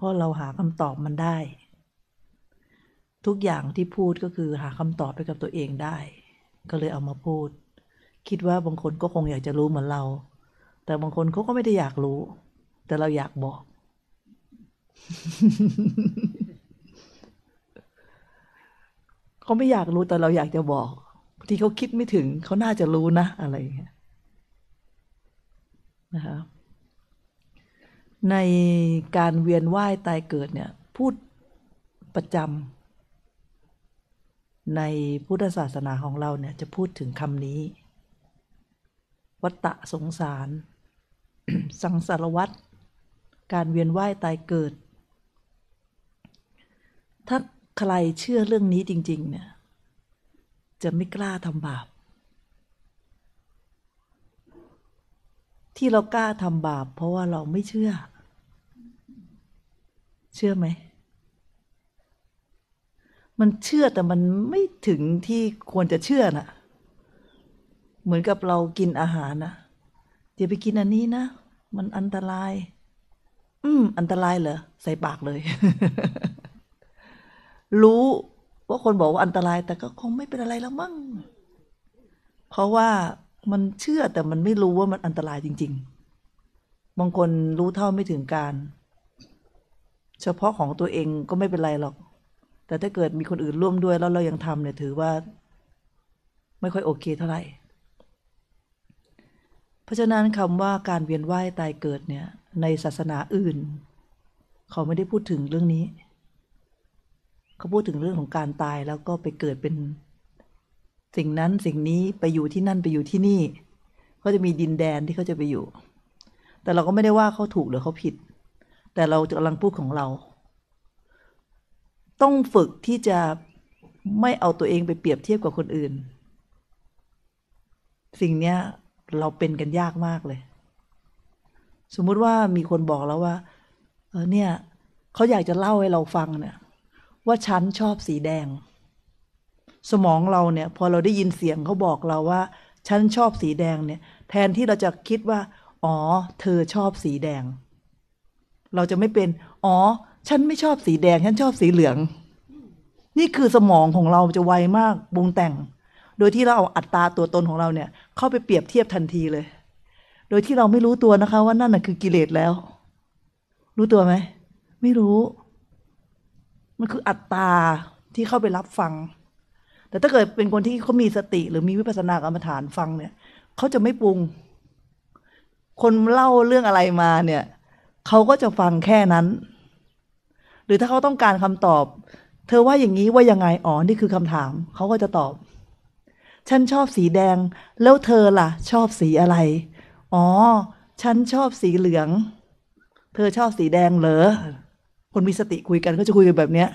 เพราะเราหาคำตอบมันได้ ทุกอย่างที่พูดก็คือ หาคำตอบไปกับตัวเองได้ ก็เลยเอามาพูด คิดว่าบางคนก็คงอยากจะรู้เหมือนเรา แต่บางคนเขาก็ไม่ได้อยากรู้ แต่เราอยากบอก เขาไม่อยากรู้แต่เราอยากจะบอก ที่เขาคิดไม่ถึงเขาน่าจะรู้นะอะไรอย่างเงี้ยนะคะในการเวียนว่ายตายเกิดเนี่ยพูดประจำในพุทธศาสนาของเราเนี่ยจะพูดถึงคำนี้วัตตะสงสาร สังสารวัตรการเวียนว่ายตายเกิด ถ้าใครเชื่อเรื่องนี้จริง ๆ เนี่ยจะไม่กล้าทำบาปที่เรากล้าทำบาปเพราะว่าเราไม่เชื่อเชื่อไหมมันเชื่อแต่มันไม่ถึงที่ควรจะเชื่อนะ่ะ เหมือนกับเรากินอาหารนะอย่าไปกินอันนี้นะมันอันตราย อืมอันตรายเหรอใส่ปากเลย รู้ว่าคนบอกว่าอันตราย แต่ก็คงไม่เป็นอะไรแล้วมั้งเพราะว่ามันเชื่อแต่มันไม่รู้ว่ามันอันตรายจริงๆ บางคนรู้เท่าไม่ถึงการเฉพาะของตัวเองก็ไม่เป็น ไร หรอก แต่ถ้าเกิดมีคนอื่นร่วมด้วยแล้วเรายังทำเนี่ย ถือว่า ไม่ค่อยโอเคเท่าไหร่ เพราะฉะนั้นคำว่าการเวียน ว่าย ตายเกิดเนี่ย ในศาสนาอื่น เขาไม่ได้พูดถึงเรื่องนี้ เขาพูดถึงเรื่องของการตายแล้วก็ไปเกิดเป็น สิ่งนั้นสิ่งนี้ไปอยู่ที่นั่นไปอยู่ที่นี่เขาจะมีดินแดนที่เขาจะไปอยู่ แต่เราก็ไม่ได้ว่าเขาถูกหรือเขาผิดแต่เรากำลังพูดของเรา ต้องฝึกที่จะไม่เอาตัวเองไปเปรียบเทียบกับคนอื่น สิ่งเนี้ย เราเป็นกันยากมากเลย สมมุติว่ามีคนบอกแล้วว่า เออเนี่ยเขาอยากจะเล่าให้เราฟังเนี่ยว่าฉันชอบสีแดง สมองเราเนี่ย พอเราได้ยินเสียงเขาบอกเราว่าฉันชอบสีแดงเนี่ย แทนที่เราจะคิดว่า อ๋อ เธอชอบสีแดงเราจะไม่เป็น อ๋อ ฉันไม่ชอบสีแดง ฉันชอบสีเหลือง นี่คือสมองของเราจะไวมากบุงแต่ง โดยที่เราเอาอัตราตัวตนของเราเนี่ย เข้าไปเปรียบเทียบทันทีเลย โดยที่เราไม่รู้ตัวนะคะ ว่านั่นน่ะคือกิเลสแล้ว รู้ตัวไหม ไม่รู้ มันคืออัตราที่เข้าไปรับฟัง แต่ถ้าเกิดเป็นคนที่เขามีสติหรือมีวิปัสสนากรรมฐานฟังเนี่ย เขาจะไม่ปรุง คนเล่าเรื่องอะไรมาเนี่ยเขาก็จะฟังแค่นั้น หรือถ้าเขาต้องการคำตอบ เธอว่าอย่างนี้ว่ายังไงอ๋อนี่คือคำถาม เขาก็จะตอบฉันชอบสีแดง แล้วเธอล่ะ ชอบสีอะไร อ๋อฉันชอบสีเหลือง เธอชอบสีแดงเหรอคนมีสติคุยกัน ก็จะคุยกันแบบเนี้ย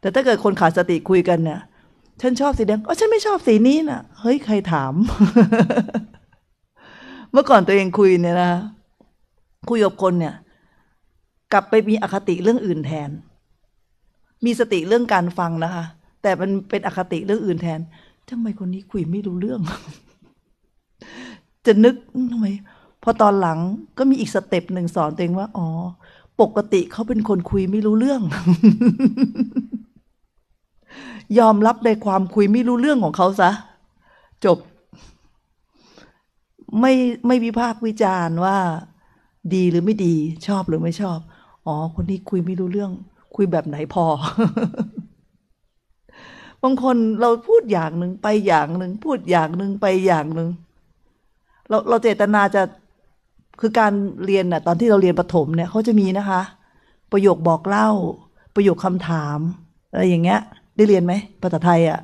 แต่ถ้าเกิดคนขาดสติคุยกันเนี่ยฉันชอบสีแดงอ๋อฉันไม่ชอบสีนี้นะ่ะเฮ้ยใครถาม เมื่อก่อนตัวเองคุยเนี่ยนะคุยกับคนเนี่ยกลับไปมีอคติเรื่องอื่นแทน มีสติเรื่องการฟังนะคะ แต่มันเป็นอคติเรื่องอื่นแทน ทำไมคนนี้คุยไม่รู้เรื่อง จะนึกทำไม พอตอนหลังก็มีอีกสเต็ปหนึ่งสอนตัวเองว่า อ๋อ ปกติเขาเป็นคนคุยไม่รู้เรื่อง ยอมรับในความคุยไม่รู้เรื่องของเขาซะ จบ ไม่ไม่วิพากษ์วิจารณ์ว่า ดีหรือไม่ดี ชอบหรือไม่ชอบอ๋อ คนนี้คุยไม่รู้เรื่อง คุยแบบไหนพอ บางคนเราพูดอย่างหนึ่งไปอย่างหนึ่ง พูดอย่างหนึ่งไปอย่างหนึ่งเรา เราเจตนาจะคือการเรียนน่ะ ตอนที่เราเรียนประถมเนี่ยเขาจะมีนะคะ ประโยคบอกเล่า ประโยคคำถาม อะไรอย่างเงี้ย ได้เรียนไหมภาษาไทยอะ่ะ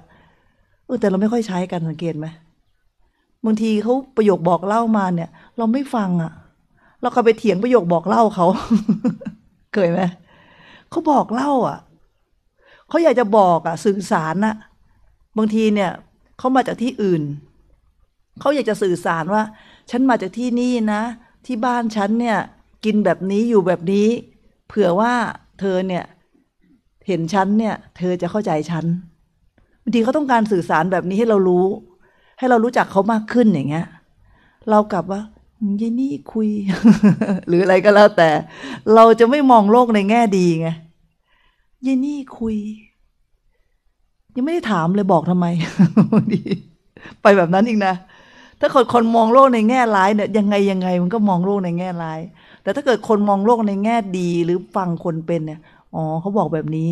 เออแต่เราไม่ค่อยใช้กันสังเกตไหมบางทีเขาประโยคบอกเล่ามาเนี่ย เราไม่ฟังอะ่ะ เราก็ไปเถียงประโยคบอกเล่าเขาเคยไหมเขาบอกเล่าอ่ะ เขาอยากจะบอกอ่ะสื่อสารน่ะ บางทีเนี่ย เขามาจากที่อื่น เขาอยากจะสื่อสารว่า ฉันมาจากที่นี่นะ ที่บ้านฉันเนี่ย กินแบบนี้อยู่แบบนี้ เผื่อว่าเธอเนี่ย เห็นฉันเนี่ย เธอจะเข้าใจฉันบางทีเขาต้องการสื่อสารแบบนี้ให้เรารู้ ให้เรารู้จักเขามากขึ้นอย่างเงี้ยเรากลับว่ายายนี่คุย หรืออะไรก็แล้วแต่ เราจะไม่มองโลกในแง่ดีไงยายนี่คุย ยังไม่ได้ถามเลยบอกทำไมดี ไปแบบนั้นอีกนะ ถ้าคนคนมองโลกในแง่ร้ายเนี่ย ยังไงยังไง มันก็มองโลกในแง่ร้าย แต่ถ้าเกิดคนมองโลกในแง่ดีหรือฟังคนเป็นเนี่ยอ๋อเขาบอกแบบนี้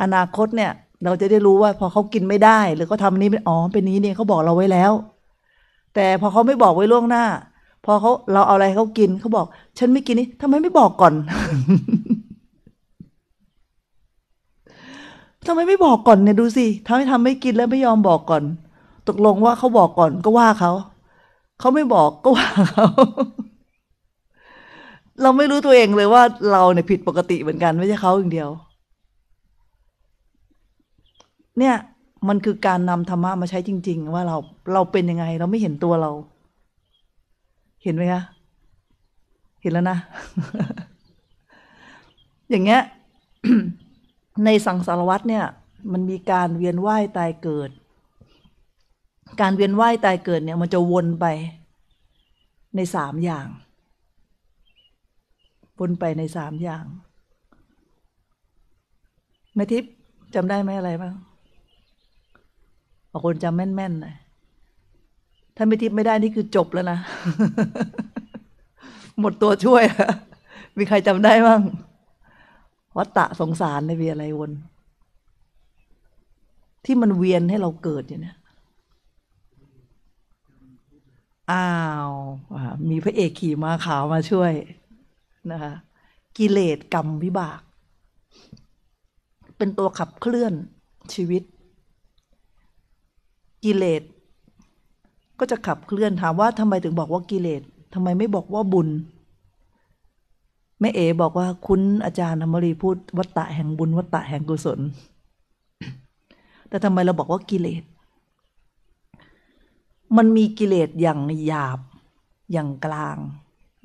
อนาคตเนี่ย เราจะได้รู้ว่า พอเขากินไม่ได้ หรือเขาทานี้เป็นอ๋อเป็นนี้เนี่ยเขาบอกเราไว้แล้ว แต่พอเขาไม่บอกไว้ล่วงหน้าพอเขาเราเอาอะไรเขากินเขาบอก ฉันไม่กินนี่ทำไมไม่บอกก่อนทำไมไม่บอกก่อนเนี่ย ดูสิทำให้ทำไม่กินแล้วไม่ยอมบอกก่อน ตกลงว่าเขาบอกก่อนก็ว่าเขา เขาไม่บอกก็ว่าเขาเราไม่รู้ตัวเองเลยว่าเราเนี่ยผิดปกติเหมือนกัน ไม่ใช่เขาอย่างเดียว เนี่ย มันคือการนำธรรมะมาใช้จริง ๆ ว่าเราเราเป็นยังไงเราไม่เห็นตัวเราเห็นไหมคะ เห็นแล้วนะอย่างเงี้ยในสังสารวัตเนี่ย มันมีการเวียนว่ายตายเกิด การเวียนว่ายตายเกิดเนี่ย มันจะวนไปในสามอย่าง วนไปในสามอย่างแม่ทิพย์จำได้ไหมอะไรบ้างบางคนจำแม่นๆหน่อยถ้าไม่ทิพย์ไม่ได้นี่คือจบแล้วนะ หมดตัวช่วย มีใครจำได้บ้าง วัตตะสงสารในเวียอะไรวน ที่มันเวียนให้เราเกิดอยู่เนี่ยอ้าว มีพระเอกขี่มาขาวมาช่วยนะคะกิเลสกรรมวิบาก เป็นตัวขับเคลื่อนชีวิต กิเลสก็จะขับเคลื่อนถามว่าทำไมถึงบอกว่ากิเลสทำไมไม่บอกว่าบุญแม่เอ๋บอกว่าคุณอาจารย์ธรรมรีพูดวัตตะแห่งบุญวัตตะแห่งกุศลแต่ทำไมเราบอกว่ากิเลสมันมีกิเลสอย่างหยาบ อย่างกลาง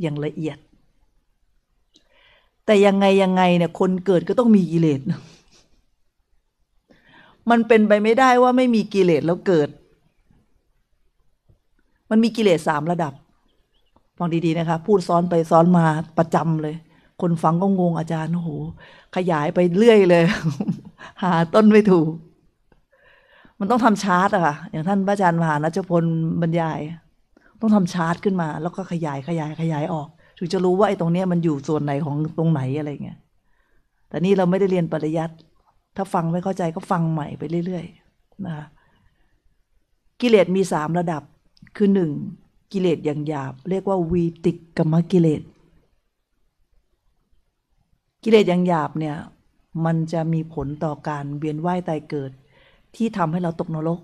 อย่างละเอียด แต่ยังไงยังไงเนี่ยคนเกิดก็ต้องมีกิเลส มันเป็นไปไม่ได้ว่าไม่มีกิเลสแล้วเกิดมันมีกิเลสสามระดับฟังดีๆนะคะ พูดซ้อนไปซ้อนมาประจำเลย คนฟังก็งงอาจารย์ โอ้โห ขยายไปเรื่อยเลย หาต้นไม่ถูก มันต้องทำชาร์ตอะค่ะ อย่างท่านพระอาจารย์มหานัจพลบรรยาย ต้องทำชาร์ตขึ้นมา แล้วก็ขยายขยายขยายออก ถึงจะรู้ว่าไอ้ตรงเนี้ยมันอยู่ส่วนไหนของตรงไหนอะไรเงี้ยแต่นี่เราไม่ได้เรียนปริยัติถ้าฟังไม่เข้าใจก็ฟังใหม่ไปเรื่อยๆนะกิเลสมีสามระดับคือหนึ่ง กิเลสอย่างหยาบ เรียกว่า วีติกรรมกิเลสกิเลสอย่างหยาบเนี่ย มันจะมีผลต่อการ เวียนว่ายตายเกิด ที่ทำให้เราตกนรก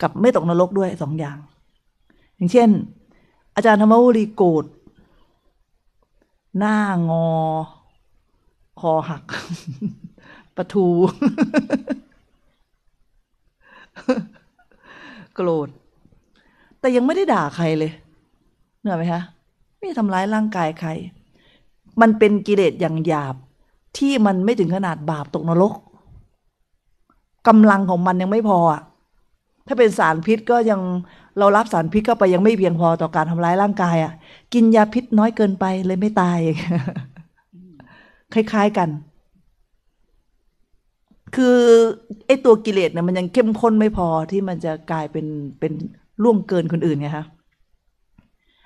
กับไม่ตกนรกด้วยสองอย่าง อย่างเช่น อาจารย์ธรรมวุรีโกรธหน้า งอ คอ หัก ประทู โกรธแต่ยังไม่ได้ด่าใครเลย เหนื่อยไหมคะไม่ทำร้ายร่างกายใคร มันเป็นกิเลสอย่างหยาบที่มันไม่ถึงขนาดบาปตกนรก กำลังของมันยังไม่พออ่ะ ถ้าเป็นสารพิษก็ยังเรารับสารพิษเข้าไปยังไม่เพียงพอต่อการทำร้ายร่างกายอ่ะ กินยาพิษน้อยเกินไปเลยไม่ตาย คล้ายๆกัน คือไอตัวกิเลสเนี่ยมันยังเข้มข้นไม่พอที่มันจะกลายเป็นเป็นล่วงเกินคนอื่นไงคะ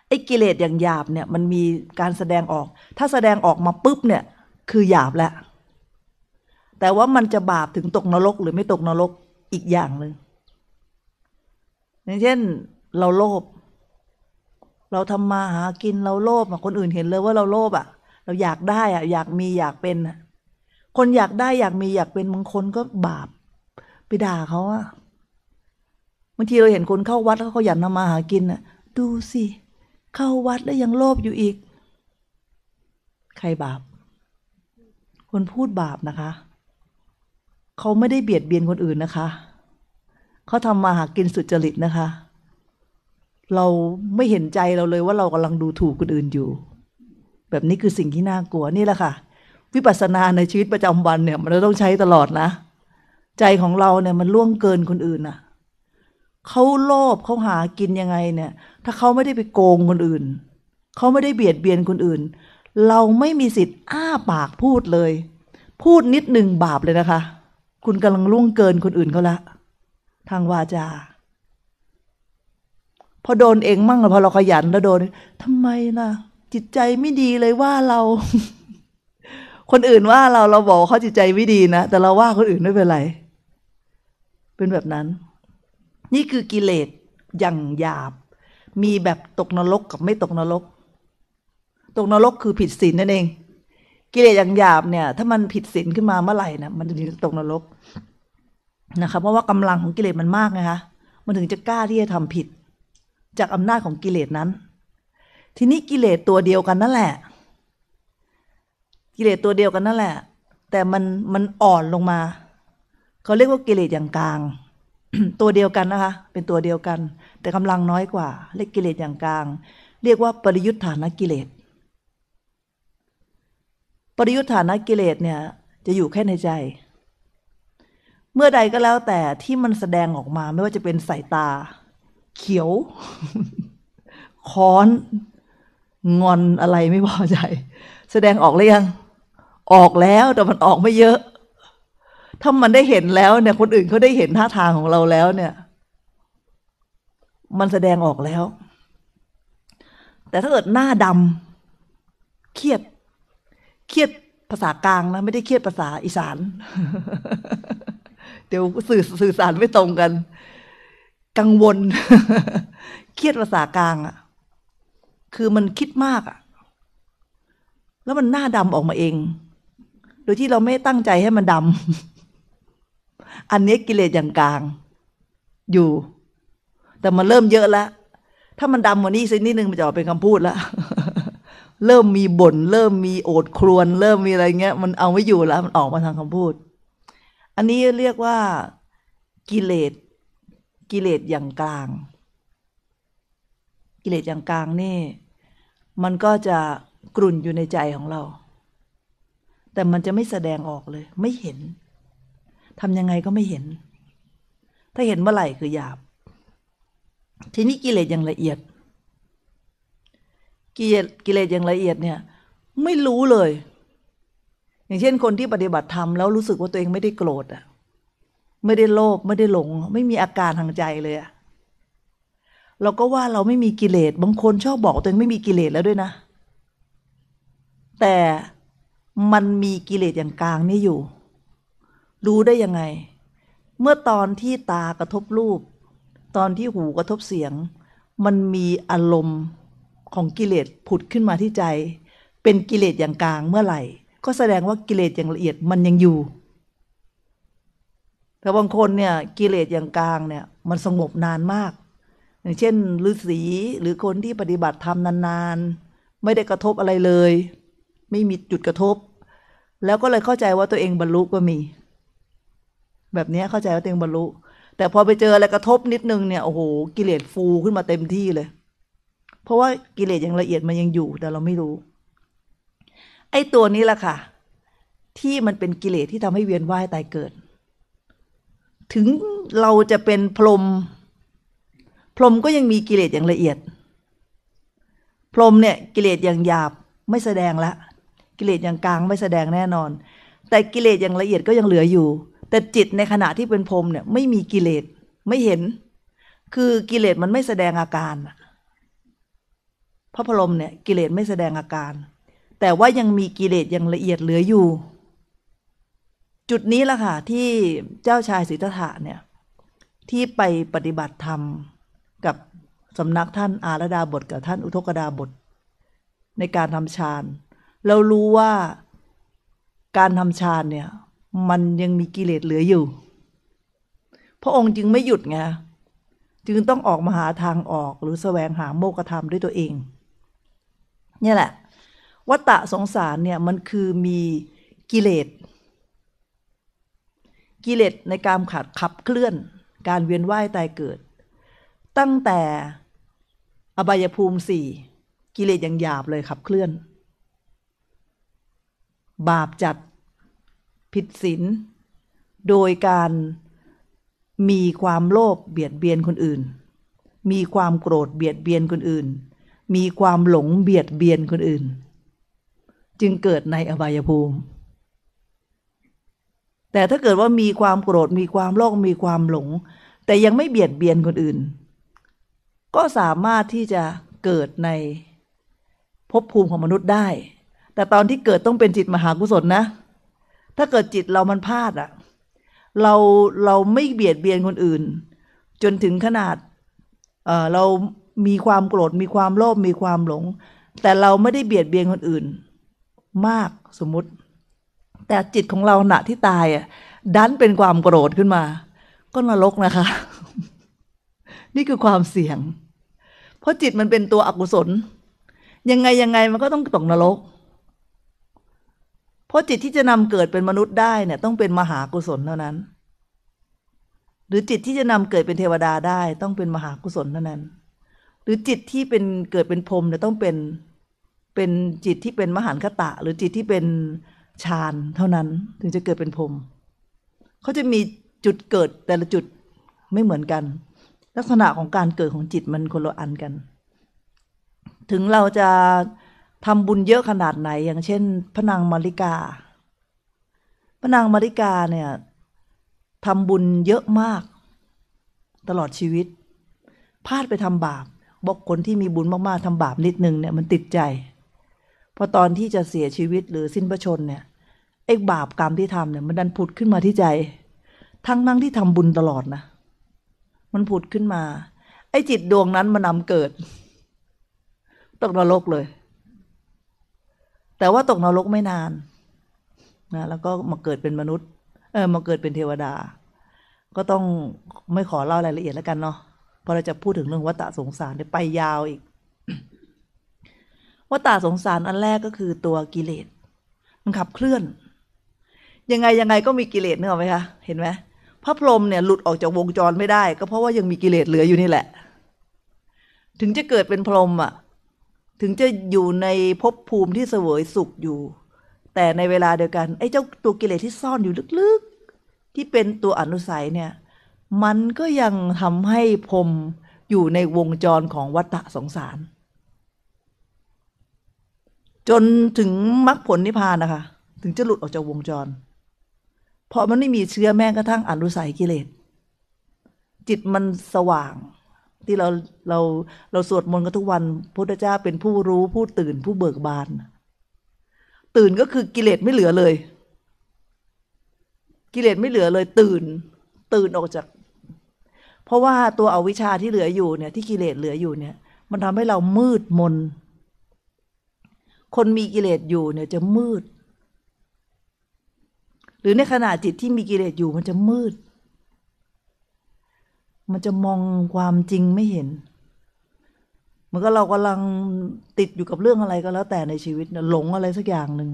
ไอ้กิเลสอย่างหยาบเนี่ยมันมีการแสดงออก ถ้าแสดงออกมาปุ๊บเนี่ย คือหยาบแล้วแต่ว่ามันจะบาปถึงตกนรกหรือไม่ตกนรกอีกอย่างเลยอย่างเช่นเราโลภเราทำมาหากินเราโลภคนอื่นเห็นเลยว่าเราโลภอ่ะ เราอยากได้อ่ะอยากมีอยากเป็น คนอยากได้อยากมีอยากเป็นบางคนก็บาปไปด่าเขาอ่ะบางทีเราเห็นคนเข้าวัด แล้วเขาอยากนำมาหากินน่ะ ดูสิเข้าวัดแล้วยังโลภอยู่อีก ใครบาป คนพูดบาปนะคะเขาไม่ได้เบียดเบียนคนอื่นนะคะเขาทำมาหากินสุจริตนะคะ เราไม่เห็นใจเราเลยว่าเรากำลังดูถูกคนอื่นอยู่ แบบนี้คือสิ่งที่น่ากลัวนี่แหละค่ะวิปัสสนาในชีวิตประจำวันเนี่ย มันต้องใช้ตลอดนะ ใจของเราเนี่ยมันล่วงเกินคนอื่นอะเขาโลภเขาหากินยังไงเนี่ย ถ้าเขาไม่ได้ไปโกงคนอื่น เขาไม่ได้เบียดเบียนคนอื่น เราไม่มีสิทธิ์อ้าปากพูดเลย พูดนิดหนึ่งบาปเลยนะคะ คุณกำลังล่วงเกินคนอื่นเขาละทางวาจา พอโดนเองมั่งแล้วพอเราขยันแล้วโดนทำไมล่ะ จิตใจไม่ดีเลยว่าเรา คนอื่นว่าเราเราบอกเขาจิตใจไม่ดีนะ แต่เราว่าคนอื่นไม่เป็นไร เป็นแบบนั้นนี่คือกิเลสอย่างหยาบ มีแบบตกนรกกับไม่ตกนรกตกนรกคือผิดศีลนั่นเอง กิเลสอย่างหยาบเนี่ย ถ้ามันผิดศีลขึ้นมาเมื่อไหร่นะมันถึงจะตกนรกนะคะเพราะว่ากำลังของกิเลสมันมากนะคะมันถึงจะกล้าที่จะทำผิด จากอำนาจของกิเลสนั้น ทีนี้กิเลสตัวเดียวกันนั่นแหละ กิเลสตัวเดียวกันนั่นแหละ แต่มันมันอ่อนลงมาเขาเรียกว่ากิเลสอย่างกลางตัวเดียวกันนะคะ เป็นตัวเดียวกัน แต่กำลังน้อยกว่า เล็กกิเลสอย่างกลาง เรียกว่าปริยุทธานกิเลสปริยุทธานกิเลสเนี่ย จะอยู่แค่ในใจ เมื่อใดก็แล้วแต่ที่มันแสดงออกมาไม่ว่าจะเป็นสายตา เขียวค้อน งอนอะไรไม่พอใจ แสดงออกเรือยังออกแล้วแต่มันออกไม่เยอะถ้ามันได้เห็นแล้วเนี่ยคนอื่นเขาได้เห็นท่าทางของเราแล้วเนี่ย มันแสดงออกแล้ว แต่ถ้าเกิดหน้าดำเครียด เครียดภาษากลางนะ ไม่ได้เครียดภาษาอีสาน เดี๋ยวสื่อสื่อสารไม่ตรงกัน กังวลเครียดภาษากลางอะ่ะ คือมันคิดมากอะ่ะ แล้วมันหน้าดำออกมาเอง โดยที่เราไม่ตั้งใจให้มันดำอันนี้กิเลสอย่างกลาง อยู่ แต่มันเริ่มเยอะแล้วถ้ามันดำกว่านี้สักนิดนึงมันจะออกเป็นคำพูดแล้วเริ่มมีบน่นเริ่มมีโอดครวน เริ่มมีอะไรเงี้ย มันเอาไม่อยู่แล้ว มันออกมาทางคำพูด อันนี้เรียกว่ากิเลสกิเลสอย่างกลาง กิเลสอย่างกลางนี่ มันก็จะกลุ่นอยู่ในใจของเรา แต่มันจะไม่แสดงออกเลย ไม่เห็นทำยังไงก็ไม่เห็น ถ้าเห็นเมื่อไหร่คือหยาบ ทีนี้กิเลสอย่างละเอียด กิเลสกิเลสอย่างละเอียดเนี่ย ไม่รู้เลย อย่างเช่นคนที่ปฏิบัติธรรมแล้ว รู้สึกว่าตัวเองไม่ได้โกรธอ่ะ ไม่ได้โลภไม่ได้หลง ไม่มีอาการทางใจเลยอ่ะ เราก็ว่าเราไม่มีกิเลส บางคน ชอบบอกตัวเองไม่มีกิเลสแล้วด้วยนะ แต่มันมีกิเลสอย่างกลางนี่อยู่รู้ได้ยังไงเมื่อตอนที่ตากระทบรูป ตอนที่หูกระทบเสียง มันมีอารมณ์ของกิเลสผุดขึ้นมาที่ใจ เป็นกิเลสอย่างกลางเมื่อไหร่ก็แสดงว่ากิเลสอย่างละเอียดมันยังอยู่ แต่บางคนเนี่ยกิเลสอย่างกลางเนี่ยมันสงบนานมาก อย่างเช่นฤาษีหรือคนที่ปฏิบัติธรรมนานๆ ไม่ได้กระทบอะไรเลย ไม่มีจุดกระทบ แล้วก็เลยเข้าใจว่าตัวเองบรรลุก็มีแบบนี้เข้าใจว่าตัวเองบรรลุ แต่พอไปเจออะไรกระทบนิดนึงเนี่ยโอ้โหกิเลสฟูขึ้นมาเต็มที่เลย เพราะว่ากิเลสยังละเอียดมันยังอยู่ แต่เราไม่รู้ ไอ้ตัวนี้แหละค่ะ ที่มันเป็นกิเลสที่ทำให้เวียนว่ายตายเกิด ถึงเราจะเป็นพรหมพรหมก็ยังมีกิเลสอย่างละเอียด พรหมเนี่ย กิเลสอย่างหยาบไม่แสดงละกิเลสอย่างกลางไม่แสดงแน่นอน แต่กิเลสอย่างละเอียดก็ยังเหลืออยู่แต่จิตในขณะที่เป็นพรมเนี่ยไม่มีกิเลสไม่เห็น คือกิเลสมันไม่แสดงอาการพระพรมเนี่ยกิเลสไม่แสดงอาการ แต่ว่ายังมีกิเลสยังละเอียดเหลืออยู่ จุดนี้ล่ะค่ะ ที่เจ้าชายสิทธัตถะเนี่ย ที่ไปปฏิบัติธรรม กับสำนักท่านอารดาบทกับท่านอุทกดาบท ในการทำฌานเรารู้ว่าการทำฌานเนี่ยมันยังมีกิเลสเหลืออยู่ พระองค์จึงไม่หยุดไง จึงต้องออกมาหาทางออกหรือสแสวงหาโมกธรรมด้วยตัวเอง เนี่ยแหละ วัตตะสงสารเนี่ยมันคือมีกิเลส กิเลสในการขัดขับเคลื่อน การเวียนว่ายตายเกิด ตั้งแต่อบายภูมิสี่ กิเลสอย่างหยาบเลยขับเคลื่อน บาปจัดผิดศีลโดยการมีความโลภเบียดเบียนคนอื่น มีความโกรธเบียดเบียนคนอื่น มีความหลงเบียดเบียนคนอื่น จึงเกิดในอบายภูมิ แต่ถ้าเกิดว่ามีความโกรธมีความโลภมีความหลง แต่ยังไม่เบียดเบียนคนอื่น ก็สามารถที่จะเกิดในภพภูมิของมนุษย์ได้ แต่ตอนที่เกิดต้องเป็นจิตมหากุศลนะถ้าเกิดจิตเรามันพลาดอ่ะเราเราไม่เบียดเบียนคนอื่น จนถึงขนาดเออเรามีความโกรธมีความโลภมีความหลง แต่เราไม่ได้เบียดเบียนคนอื่น มากสมมติ แต่จิตของเราหนะที่ตายอ่ะดันเป็นความโกรธขึ้นมา ก็นรกนะคะ นี่คือความเสี่ยง เพราะจิตมันเป็นตัวอกุศลยังไงยังไงมันก็ต้องตกนรกเพราะจิตที่จะนำเกิดเป็นมนุษย์ได้เนี่ย ต้องเป็นมหากุศลเท่านั้น หรือจิตที่จะนำเกิดเป็นเทวดาได้ต้องเป็นมหากุศลเท่านั้น หรือจิตที่เป็นเกิดเป็นพรมเนี่ยต้องเป็นเป็นจิตที่เป็นมหันคตะ หรือจิตที่เป็นฌานเท่านั้น ถึงจะเกิดเป็นพรมเขาจะมีจุดเกิดแต่ละจุดไม่เหมือนกัน ลักษณะของการเกิดของจิตมันคนละอันกัน ถึงเราจะทำบุญเยอะขนาดไหน อย่างเช่นพระนางมาริกา พระนางมาริกาเนี่ยทำบุญเยอะมาก ตลอดชีวิตพลาดไปทำบาปบอกคนที่มีบุญมากๆทำบาปนิดนึงเนี่ย มันติดใจพอตอนที่จะเสียชีวิต หรือสิ้นพระชนเนี่ยไอ้บาปกรรมที่ทำเนี่ย มันดันผุดขึ้นมาที่ใจ ทั้งนั่งที่ทำบุญตลอดนะมันผุดขึ้นมา ไอ้จิตดวงนั้นมันนำเกิดตกนรกเลยแต่ว่าตกนรกไม่นานนะแล้วก็มาเกิดเป็นมนุษย์เออมาเกิดเป็นเทวดา ก็ต้องไม่ขอเล่ารายละเอียดแล้วกันเนาะพอเราจะพูดถึงเรื่องวัฏสงสารไปยาวอีกวัฏสงสารอันแรกก็คือตัวกิเลสมันขับเคลื่อน ยังไงยังไงก็มีกิเลสเนอะไหมคะเห็นไหมพระพรหมเนี่ย หลุดออกจากวงจรไม่ได้ ก็เพราะว่ายังมีกิเลสเหลืออยู่นี่แหละ ถึงจะเกิดเป็นพรหมอ่ะถึงจะอยู่ในภพภูมิที่เสวยสุขอยู่ แต่ในเวลาเดียวกัน ไอ้เจ้าตัวกิเลสที่ซ่อนอยู่ลึกๆ ที่เป็นตัวอนุสัยเนี่ย มันก็ยังทำให้พรมอยู่ในวงจรของวัฏสงสาร จนถึงมรรคผลนิพพานนะคะ ถึงจะหลุดออกจากวงจร เพราะมันไม่มีเชื้อแม้กระทั่งอนุสัยกิเลส จิตมันสว่างที่เรา เราเราสวดมนต์กันทุกวัน พุทธเจ้าเป็นผู้รู้ ผู้ตื่นผู้เบิกบาน ตื่นก็คือกิเลสไม่เหลือเลย กิเลสไม่เหลือเลยตื่นตื่นออกจาก เพราะว่าตัวอวิชชาที่เหลืออยู่เนี่ย ที่กิเลสเหลืออยู่เนี่ย มันทำให้เรามืดมน คนมีกิเลสอยู่เนี่ยจะมืด หรือในขณะจิตที่มีกิเลสอยู่มันจะมืดมันจะมองความจริงไม่เห็น มันก็เรากำลังติดอยู่กับเรื่องอะไรก็แล้วแต่ในชีวิตหลงอะไรสักอย่างหนึ่ง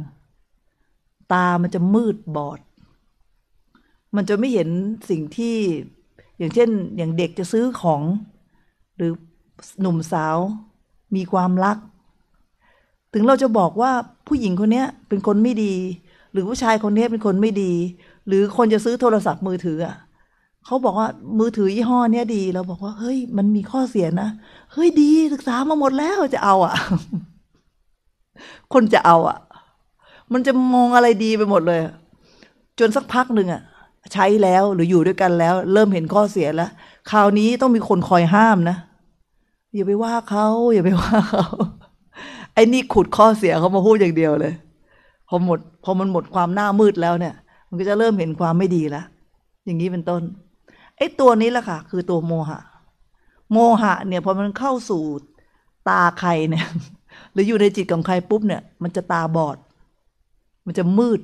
ตามันจะมืดบอด มันจะไม่เห็นสิ่งที่อย่างเช่น อย่างเด็กจะซื้อของหรือหนุ่มสาว มีความรัก ถึงเราจะบอกว่าผู้หญิงคนนี้เป็นคนไม่ดี หรือผู้ชายคนนี้เป็นคนไม่ดี หรือคนจะซื้อโทรศัพท์มือถืออ่ะเขาบอกว่ามือถือยี่ห้อเนี้ยดีเราบอกว่าเฮ้ย มันมีข้อเสียนะเฮ้ยดีศึกษามาหมดแล้วจะเอาอะ่ะ คนจะเอาอะ่ะ มันจะมองอะไรดีไปหมดเลย จนสักพักหนึ่งอะ่ะ ใช้แล้วหรืออยู่ด้วยกันแล้ว เริ่มเห็นข้อเสียแล้วคราวนี้ต้องมีคนคอยห้ามนะ อย่าไปว่าเขาอย่าไปว่าเขา ไอ้ นี่ขุดข้อเสียเขามาพูดอย่างเดียวเลยพอหมด พอมันหมดความหน้ามืดแล้วเนี่ย มันก็จะเริ่มเห็นความไม่ดีแล้วอย่างนี้เป็นต้นอ้ตัวนี้แหละค่ะ คือตัวโมหะ โมหะ เนี่ยพอมันเข้าสู่ตาใครเนี่ย หรืออยู่ในจิตของใครปุ๊บเนี่ยมันจะตาบอด มันจะมืด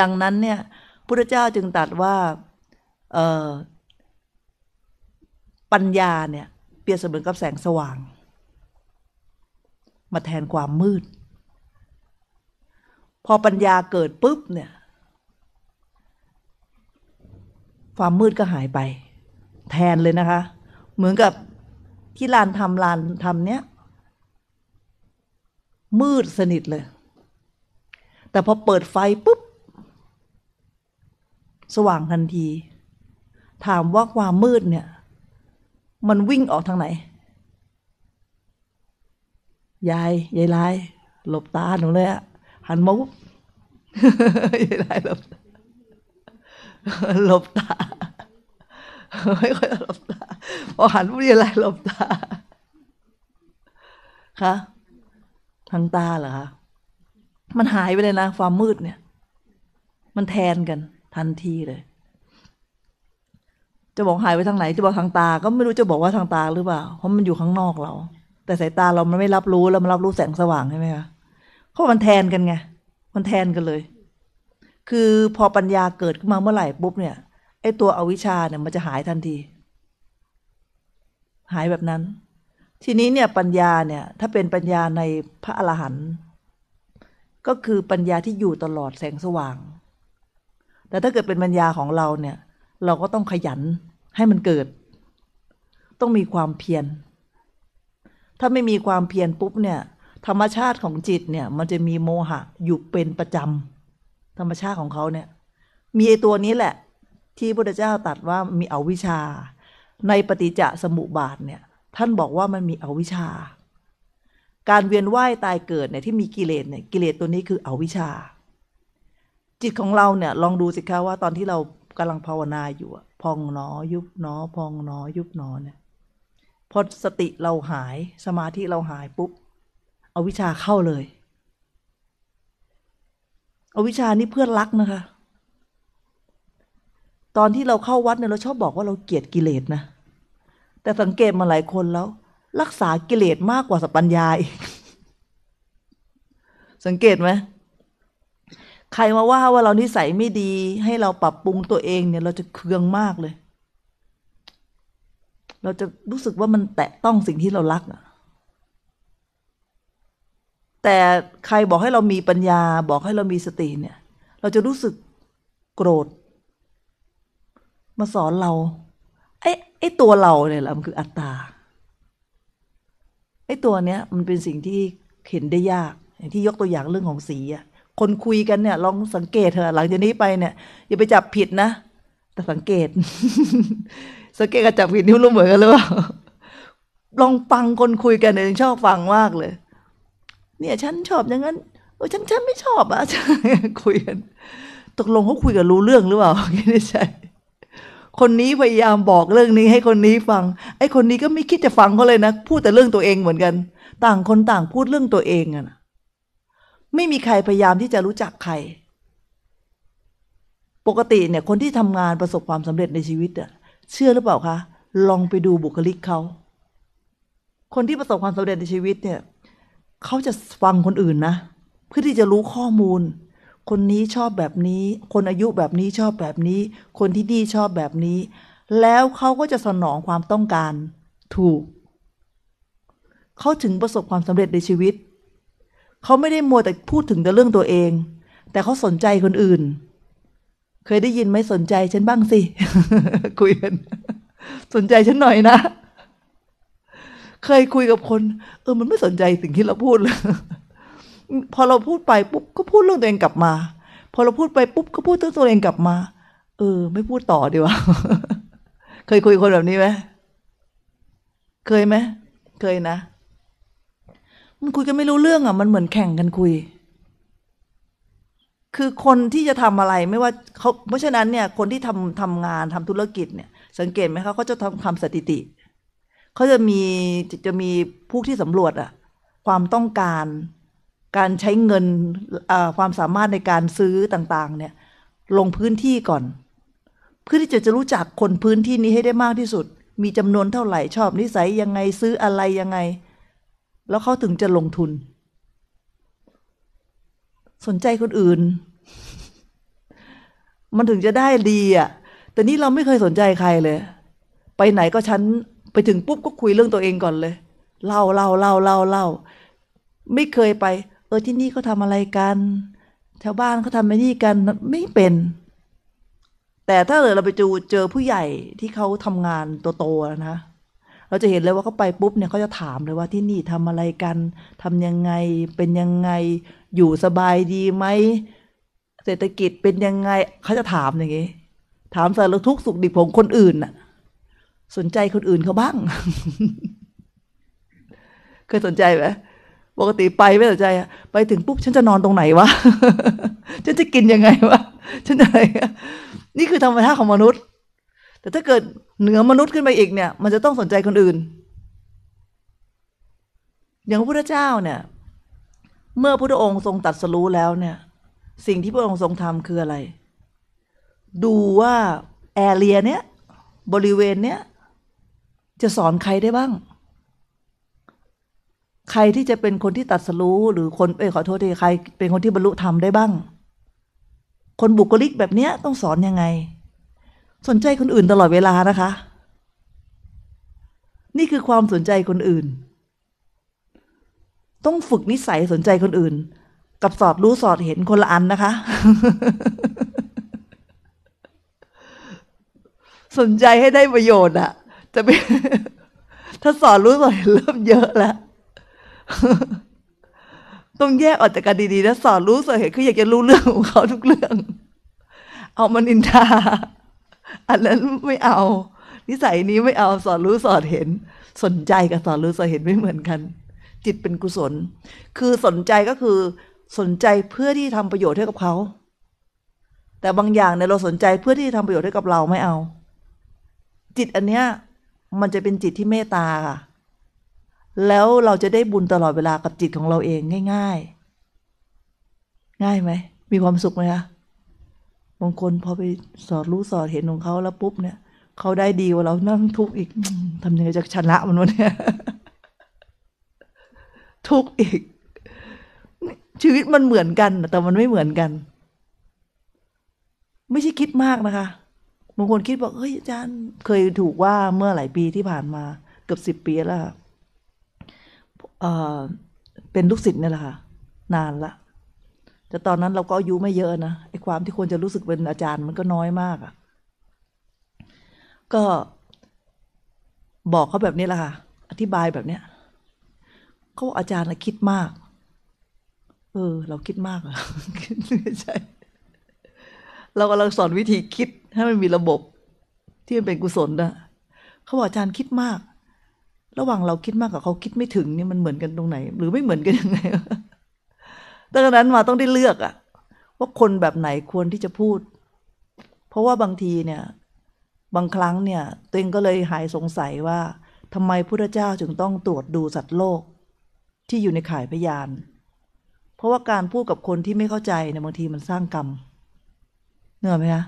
ดังนั้นเนี่ย พุทธเจ้าจึงตรัสว่าปัญญาเนี่ย เปรียบเสมือนกับแสงสว่าง มาแทนความมืด พอปัญญาเกิดปุ๊บเนี่ยความมืดก็หายไป แทนเลยนะคะ เหมือนกับที่ลานทำลานทำเนี้ย มืดสนิทเลย แต่พอเปิดไฟปุ๊บ สว่างทันที ถามว่าความมืดเนี่ย มันวิ่งออกทางไหน ยาย ยายลายหลบตาหนูเลยอะหันมาปุ๊บยายลายหลบตาหลบตาไม่ค่อยหลบตาพอหันไม่อะไรหลบตาคะทางตาเหรอคะมันหายไปเลยนะ ความมืดเนี่ย มันแทนกัน ทันทีเลย จะบอกหายไปทางไหนจะบอกทางตา ก็ไม่รู้จะบอกว่าทางตาหรือเปล่าเพราะมันอยู่ข้างนอกเรา แต่สายตาเรามันไม่รับรู้แล้วมันรับรู้แสงสว่างใช่ไหมคะเพราะมันแทนกันไง มันแทนกันเลยคือพอปัญญาเกิดขึ้นมาเมื่อไหร่ปุ๊บเนี่ยไอ้ตัวอวิชชาเนี่ยมันจะหายทันที หายแบบนั้น ทีนี้เนี่ยปัญญาเนี่ยถ้าเป็นปัญญาในพระอรหันต์ก็คือปัญญาที่อยู่ตลอดแสงสว่าง แต่ถ้าเกิดเป็นปัญญาของเราเนี่ย เราก็ต้องขยันให้มันเกิด ต้องมีความเพียรถ้าไม่มีความเพียรปุ๊บเนี่ย ธรรมชาติของจิตเนี่ยมันจะมีโมหะอยู่เป็นประจำธรรมชาติของเขาเนี่ย มีไอตัวนี้แหละ ที่พระเจ้าตัดว่ามีอวิชชา ในปฏิจจสมุปบาทเนี่ย ท่านบอกว่ามันมีอวิชชา การเวียนว่ายตายเกิดเนี่ยที่มีกิเลสเนี่ยกิเลสตัวนี้คืออวิชชา จิตของเราเนี่ยลองดูสิคะว่าตอนที่เรากำลังภาวนาอยู่พองหนอ ยุบหนอพองหนอยุบหนอเนี่ยพอสติเราหายสมาธิเราหายปุ๊บอวิชชาเข้าเลยอวิชานี่เพื่อนรักนะคะ ตอนที่เราเข้าวัดเนี่ยเราชอบบอกว่าเราเกลียดกิเลสนะแต่สังเกตมาหลายคนแล้ว รักษากิเลสมากกว่าสปัญญาอีกสังเกตไหมใครมาว่าว่าเรานิสัยไม่ดี ให้เราปรับปรุงตัวเองเนี่ยเราจะเคืองมากเลย เราจะรู้สึกว่ามันแตะต้องสิ่งที่เรารักอะแต่ใครบอกให้เรามีปัญญา บอกให้เรามีสติเนี่ย เราจะรู้สึกโกรธ มาสอนเรา ไอ้ไอ้ตัวเราเนี่ยแหละมันคืออัตตาไอ้ตัวเนี้ย มันเป็นสิ่งที่เห็นได้ยากอย่างที่ยกตัวอย่างเรื่องของสีอะคนคุยกันเนี่ย ลองสังเกตเถอะหลังจากนี้ไปเนี่ยอย่าไปจับผิดนะแต่สังเกต สังเกตกับจับผิดนิ้วรู้เหมือนกันหรือเปล่าลองฟังคนคุยกันเนี่ยชอบฟังมากเลยเนี่ยฉันชอบอย่างนั้นโอ้ฉันฉันไม่ชอบอ่ะคุยกันตกลงเขาคุยกันรู้เรื่องหรือเปล่าไม่ใช่คนนี้พยายามบอกเรื่องนี้ ให้คนนี้ฟังไอ้คนนี้ก็ไม่คิดจะฟังเขาเลยนะพูดแต่เรื่องตัวเองเหมือนกัน ต่างคนต่างพูดเรื่องตัวเองอะนะไม่มีใครพยายามที่จะรู้จักใคร ปกติเนี่ย คนที่ทำงานประสบความสำเร็จในชีวิตอะเชื่อหรือเปล่าคะลองไปดูบุคลิกเขาคนที่ประสบความสำเร็จในชีวิตเนี่ยเขาจะฟังคนอื่นนะเพื่อที่จะรู้ข้อมูล คนนี้ชอบแบบนี้ คนอายุแบบนี้ชอบแบบนี้ คนที่ดีชอบแบบนี้ แล้วเขาก็จะสนองความต้องการ ถูก เขาถึงประสบความสำเร็จในชีวิต เขาไม่ได้มัวแต่พูดถึงแต่เรื่องตัวเอง แต่เขาสนใจคนอื่น เคยได้ยินไหมสนใจฉันบ้างสิคุยกันสนใจฉันหน่อยนะเคยคุยกับคน เออ มันไม่สนใจสิ่งที่เราพูดเลย พอเราพูดไปปุ๊บก็พูดเรื่องตัวเองกลับมา พอเราพูดไปปุ๊บก็พูดเรื่องตัวเองกลับมา เออไม่พูดต่อดีกว่าเคยคุยคนแบบนี้ไหมเคยไหมเคยนะมันคุยกันไม่รู้เรื่องอ่ะ มันเหมือนแข่งกันคุย คือคนที่จะทำอะไรไม่ว่าเขาเพราะฉะนั้นเนี่ย คนที่ทำทำงานทำธุรกิจเนี่ย สังเกตไหมคะเขาจะทำทำสถิติเขาจะมีจะมีผู้ที่สำรวจอะความต้องการ การใช้เงินความสามารถในการซื้อต่าง ๆ เนี่ย ลงพื้นที่ก่อน เพื่อที่จะจะรู้จักคนพื้นที่นี้ให้ได้มากที่สุด มีจำนวนเท่าไหร่ชอบนิสัยยังไงซื้ออะไรยังไง แล้วเขาถึงจะลงทุน สนใจคนอื่น มันถึงจะได้ดีอ่ะ แต่นี่เราไม่เคยสนใจใครเลย ไปไหนก็ฉันไปถึงปุ๊บก็คุยเรื่องตัวเองก่อนเลยเล่าเล่าเล่าเล่าเล่าไม่เคยไป เออ ที่นี่เขาทาอะไรกันแถวบ้านเขาทำอะไรนี่กัน ไม่เป็น แต่ถ้าเราไปจูเจอผู้ใหญ่ที่เขาทำงานโตๆนะเราจะเห็นเลยว่าเขาไปปุ๊บเนี่ยเขาจะถามเลยว่าที่นี่ทำอะไรกัน ทำยังไงเป็นยังไงอยู่สบายดีไหมเศรษฐกิจเป็นยังไงเขาจะถามอย่างงี้ถามสารทุกสุขดิบของคนอื่นน่ะสนใจคนอื่นเขาบ้าง เคยสนใจไหมปกติไปไม่สนใจอะไปถึงปุ๊บฉันจะนอนตรงไหนวะฉันจะกินยังไงวะฉันอะไรนี่คือธรรมชาติของมนุษย์ แต่ถ้าเกิดเหนือมนุษย์ขึ้นไปอีกเนี่ย มันจะต้องสนใจคนอื่นอย่างพระพุทธเจ้าเนี่ย เมื่อพระองค์ทรงตัดสรู้แล้วเนี่ย สิ่งที่พระองค์ทรงทำคืออะไร ดูว่าแอเรียเนี้ยบริเวณเนี้ยจะสอนใครได้บ้าง ใครที่จะเป็นคนที่ตัดสรู้ หรือคนเออขอโทษทีใคร เป็นคนที่บรรลุธรรมได้บ้าง คนบุคลิกแบบเนี้ยต้องสอนยังไง สนใจคนอื่นตลอดเวลานะคะ นี่คือความสนใจคนอื่น ต้องฝึกนิสัยสนใจคนอื่นกับสอดรู้สอดเห็นคนละอันนะคะ สนใจให้ได้ประโยชน์อะจะเป็นถ้าสอนรู้สอนเริ่มเยอะแล้วต้องแยกออกจากกันดีๆนะสอนรู้สอนเห็นคืออยากจะรู้เรื่องของเขาทุกเรื่อง เอามันอินทา อันนั้นไม่เอา นิสัยนี้ไม่เอาสอนรู้สอนเห็น สนใจกับสอนรู้สอนเห็นไม่เหมือนกัน จิตเป็นกุศล คือสนใจก็คือ สนใจเพื่อที่ทำประโยชน์ให้กับเขา แต่บางอย่างเนี่ย เราสนใจเพื่อที่ทำประโยชน์ให้กับเราไม่เอา จิตอันเนี้ยมันจะเป็นจิตที่เมตตาค่ะ แล้วเราจะได้บุญตลอดเวลากับจิตของเราเองง่าย ๆ ง่ายไหม มีความสุขไหมคะ บางคนพอไปสอดรู้สอดเห็นของเขาแล้วปุ๊บเนี่ย เขาได้ดีกว่าเรานั่งทุกข์อีกทำยังไงจะชนะมันวะเนี่ย ทุกข์อีก ชีวิตมันเหมือนกัน แต่มันไม่เหมือนกัน ไม่ใช่คิดมากนะคะบางคน คิดบอกเฮ้ยอาจารย์เคยถูกว่าเมื่อหลายปีที่ผ่านมา เกือบสิบปีแล้วเออเป็นลูกศิษย์เนี่ยแหละค่ะนานละแต่ตอนนั้นเราก็อายุไม่เยอะนะไอ้ความที่ควรจะรู้สึกเป็นอาจารย์มันก็น้อยมากอะ่ะ ก็บอกเขาแบบนี้แหละค่ะอธิบายแบบเนี้ยเขาอาจารย์นะคิดมาก เออ เราคิดมากเหรอะ่ะใช่เรากำลังสอนวิธีคิดให้มันมีระบบที่มันเป็นกุศลนะเขาบอกอาจารย์คิดมาก ระหว่างเราคิดมากกับเขาคิดไม่ถึงนี่มันเหมือนกันตรงไหน หรือไม่เหมือนกันยังไง ดังนั้นมาต้องได้เลือกอะว่าคนแบบไหนควรที่จะพูด เพราะว่าบางทีเนี่ย บางครั้งเนี่ยตัวเองก็เลยหายสงสัยว่าทำไมพระเจ้าจึงต้องตรวจดูสัตว์โลก ที่อยู่ในข่ายพยาน เพราะว่าการพูดกับคนที่ไม่เข้าใจเนี่ยบางทีมันสร้างกรรมเนื่อไหมคะ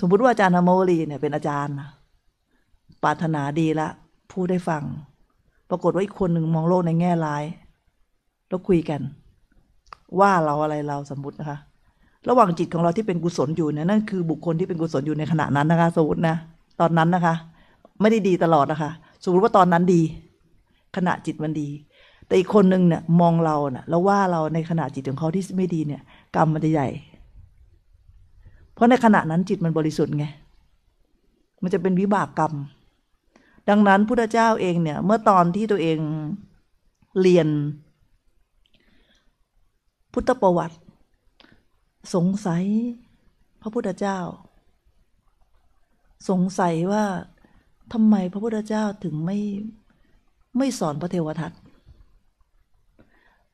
สมมุติว่าอาจารย์ธรรมวรีเนี่ย เป็นอาจารย์ปรารถนาดีละพูดได้ฟัง ปรากฏว่าอีกคนหนึ่งมองโลกในแง่ร้ายแล้วคุยกัน ว่าเราอะไรเราสมมตินะคะ ระหว่างจิตของเราที่เป็นกุศลอยู่เนี่ยนั่นคือบุคคลที่เป็นกุศลอยู่ในขณะนั้นนะคะ สมมตินะตอนนั้นนะคะ ไม่ได้ดีตลอดนะคะ สมมติว่าตอนนั้นดี ขณะจิตมันดี แต่อีกคนหนึ่งเนี่ยมองเราเนะ่ะ แล้วว่าเราในขณะจิตของเขาที่ไม่ดีเนี่ย กรรมมันจะใหญ่เพราะในขณะนั้นจิตมันบริสุทธิ์ไง มันจะเป็นวิบากกรรม ดังนั้นพุทธเจ้าเองเนี่ย เมื่อตอนที่ตัวเองเรียน พุทธประวัติ สงสัย พระพุทธเจ้า สงสัยว่าทำไมพระพุทธเจ้าถึงไม่ไม่สอนพระเทวทัต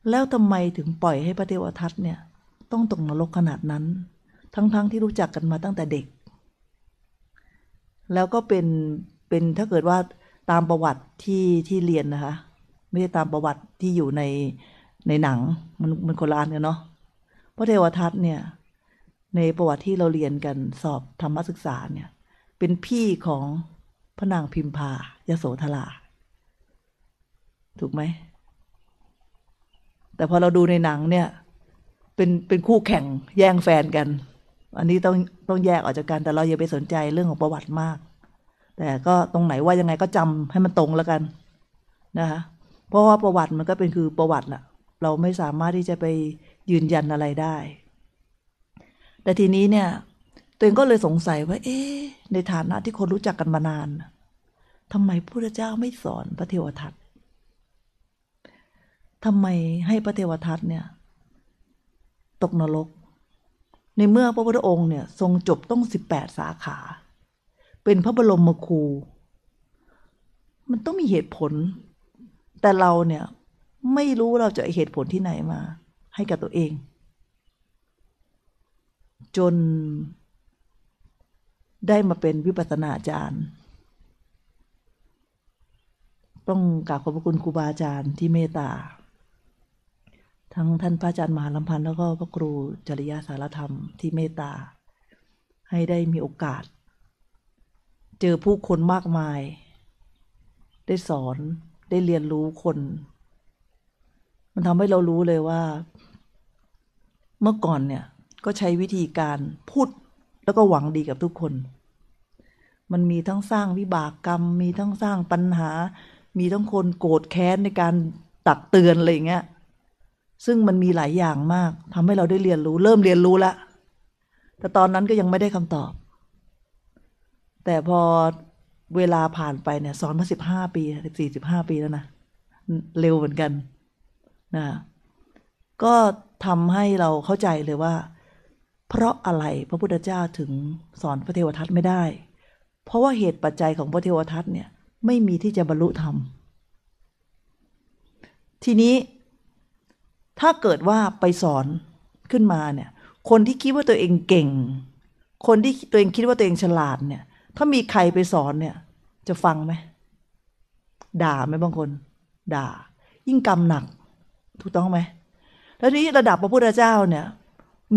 แล้วทำไมถึงปล่อยให้พระเทวทัตเนี่ย ต้องตกนรกขนาดนั้นทั้งๆทที่รู้จักกันมาตั้งแต่เด็ก แล้วก็เป็นเป็นถ้าเกิดว่าตามประวัติที่ที่เรียนนะคะ ไม่ได้ตามประวัติที่อยู่ในในหนัง มันมันคนละอันกันเนาะพระเทวทัตเนี่ย ในประวัติที่เราเรียนกัน สอบ ธรรมศึกษาเนี่ย เป็นพี่ของพระนางพิมพายโสธราถูกไหมแต่พอเราดูในหนังเนี่ย เป็นเป็นคู่แข่งแย่งแฟนกันอันนี้ต้องต้องแยกออกจากกัน แต่เราอย่าไปสนใจเรื่องของประวัติมาก แต่ก็ตรงไหนว่ายังไงก็จำให้มันตรงแล้วกัน นะคะเพราะว่าประวัติมันก็เป็นคือประวัติแหละเราไม่สามารถที่จะไปยืนยันอะไรได้ แต่ทีนี้เนี่ย ตัวเองก็เลยสงสัยว่าเอ๊ในฐานะที่คนรู้จักกันมานาน ทำไมพระพุทธเจ้าไม่สอนพระเทวทัตทำไมให้พระเทวทัตเนี่ย ตกนรกในเมื่อพระพุทธองค์เนี่ย ทรงจบต้องสิบแปดสาขา เป็นพระบรมครู มันต้องมีเหตุผล แต่เราเนี่ยไม่รู้เราจะเหตุผลที่ไหนมา ให้กับตัวเอง จนได้มาเป็นวิปัสสนาจารย์ ต้องกราบขอบพระคุณครูบาอาจารย์ที่เมตตาทั้งท่านพระอาจารย์มหาลำพันธ์แล้วก็พระครูจริยาสารธรรมที่เมตตา ให้ได้มีโอกาส เจอผู้คนมากมาย ได้สอนได้เรียนรู้คน มันทำให้เรารู้เลยว่า เมื่อก่อนเนี่ย ก็ใช้วิธีการพูดแล้วก็หวังดีกับทุกคน มันมีทั้งสร้างวิบากกรรม มีทั้งสร้างปัญหา มีทั้งคนโกรธแค้นในการตักเตือนอะไรอย่างเงี้ยซึ่งมันมีหลายอย่างมากทำให้เราได้เรียนรู้เริ่มเรียนรู้ละแต่ตอนนั้นก็ยังไม่ได้คำตอบ แต่พอเวลาผ่านไปเนี่ยสอนมาสิบห้าปีสิบสี่สิบห้าปีแล้วนะเร็วเหมือนกัน นะก็ทำให้เราเข้าใจเลยว่า เพราะอะไรพระพุทธเจ้าถึงสอนพระเทวทัตไม่ได้ เพราะว่าเหตุปัจจัยของพระเทวทัตเนี่ยไม่มีที่จะบรรลุธรรมทีนี้ถ้าเกิดว่าไปสอนขึ้นมาเนี่ยคนที่คิดว่าตัวเองเก่ง คนที่ตัวเองคิดว่าตัวเองฉลาดเนี่ยถ้ามีใครไปสอนเนี่ย จะฟังไหมด่าไหมบางคน ด่า ยิ่งกรรมหนัก ถูกต้องไหม แล้วนี้ระดับพระพุทธเจ้าเนี่ย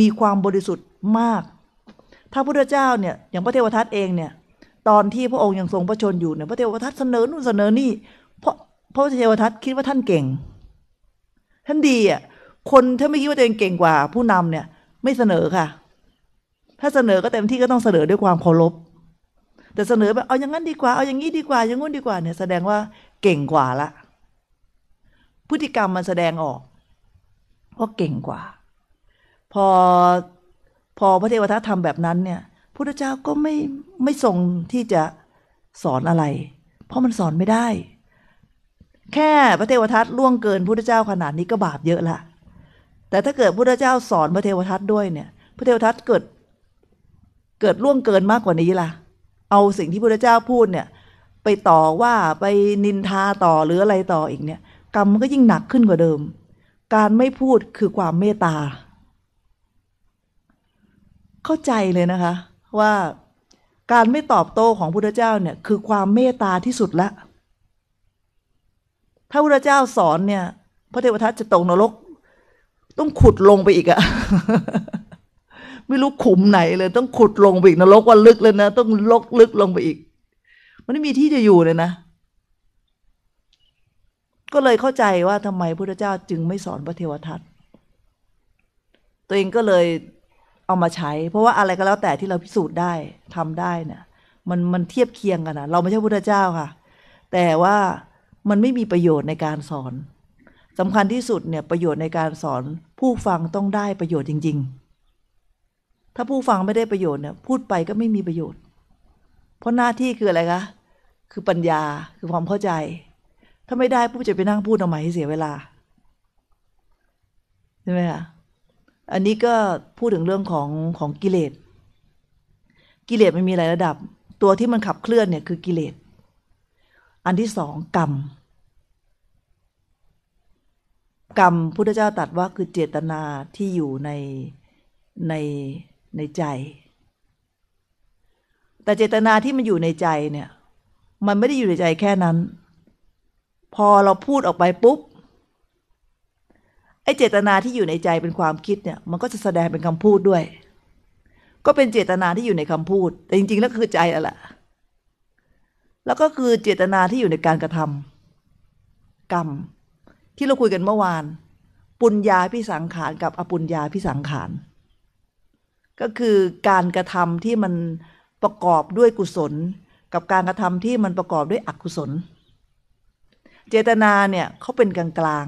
มีความบริสุทธิ์มาก ถ้าพระพุทธเจ้าเนี่ย อย่างพระเทวทัตเองเนี่ย ตอนที่พระองค์ยังทรงพระชนอยู่เนี่ยพระเทวทัตเสนอนู่นเสนอนี่เพราะพระเทวทัตคิดว่าท่านเก่งท่านดีอ่ะคนถ้าไม่คิดว่าตัวเองเก่งกว่า ผู้นำเนี่ยไม่เสนอค่ะ ถ้าเสนอก็เต็มที่ก็ต้องเสนอด้วยความเคารพ แต่เสนอแบบเอาอย่างนั้นดีกว่าเอา อย่างนี้ดีกว่าอย่างงู้นดีกว่าเนี่ยแสดงว่าเก่งกว่าละพฤติกรรมมันแสดงออกว่าเก่งกว่า พอพอพระเทวทัตทำแบบนั้นเนี่ยพระเจ้าก็ไม่ไม่ทรงที่จะสอนอะไร เพราะมันสอนไม่ได้ แค่พระเทวทัตล่วงเกินพระเจ้าขนาดนี้ก็บาปเยอะละแต่ถ้าเกิดพระเจ้าสอนพระเทวทัตด้วยเนี่ย พระเทวทัตเกิดเกิดล่วงเกินมากกว่านี้ล่ะ เอาสิ่งที่พระเจ้าพูดเนี่ย ไปต่อว่าไปนินทาต่อหรืออะไรต่ออีกเนี่ย กรรมมันก็ยิ่งหนักขึ้นกว่าเดิม การไม่พูดคือความเมตตาเข้าใจเลยนะคะ ว่าการไม่ตอบโต้ของพุทธเจ้าเนี่ยคือความเมตตาที่สุดละ ถ้าพุทธเจ้าสอนเนี่ย พระเทวทัตจะตกนรกต้องขุดลงไปอีกอะไม่รู้ขุมไหนเลย ต้องขุดลงไปอีกนรกว่าลึกเลยนะต้องลกลึกลงไปอีก มันไม่มีที่จะอยู่เลยนะก็เลยเข้าใจว่าทำไมพระพุทธเจ้าจึงไม่สอนพระเทวทัตตัวเองก็เลยเอามาใช้ เพราะว่าอะไรก็แล้วแต่ที่เราพิสูจน์ได้ทำได้เนะ่ยมันมันเทียบเคียงกันนะเราไม่ใช่พระพุทธเจ้าค่ะ แต่ว่ามันไม่มีประโยชน์ในการสอนสำคัญที่สุดเนี่ยประโยชน์ในการสอนผู้ฟังต้องได้ประโยชน์จริง ๆ ถ้าผู้ฟังไม่ได้ประโยชน์เนี่ยพูดไปก็ไม่มีประโยชน์ เพราะหน้าที่คืออะไรคะ คือปัญญาคือความเข้าใจ ถ้าไม่ได้ผู้จะไปนั่งพูดทำไมให้เสียเวลาใช่ไหมคะอันนี้ก็พูดถึงเรื่องของของกิเลส กิเลสมันมีหลายระดับ ตัวที่มันขับเคลื่อนเนี่ยคือกิเลส อันที่สองกรรมกรรมพุทธเจ้าตัดว่าคือเจตนาที่อยู่ในในในใจ แต่เจตนาที่มันอยู่ในใจเนี่ย มันไม่ได้อยู่ในใจแค่นั้น พอเราพูดออกไปปุ๊บไอ้เจตนาที่อยู่ในใจเป็นความคิดเนี่ย มันก็จะแสดงเป็นคำพูดด้วย ก็เป็นเจตนาที่อยู่ในคำพูด แต่จริงๆแล้วคือใจอะแหละ แล้วก็คือเจตนาที่อยู่ในการกระทำ กรรมที่เราคุยกันเมื่อวานปุญญาพิสังขารกับอปุญญาพิสังขาร ก็คือการกระทำที่มันประกอบด้วยกุศล กับการกระทำที่มันประกอบด้วยอกุศลเจตนาเนี่ยเขาเป็นกลางกลาง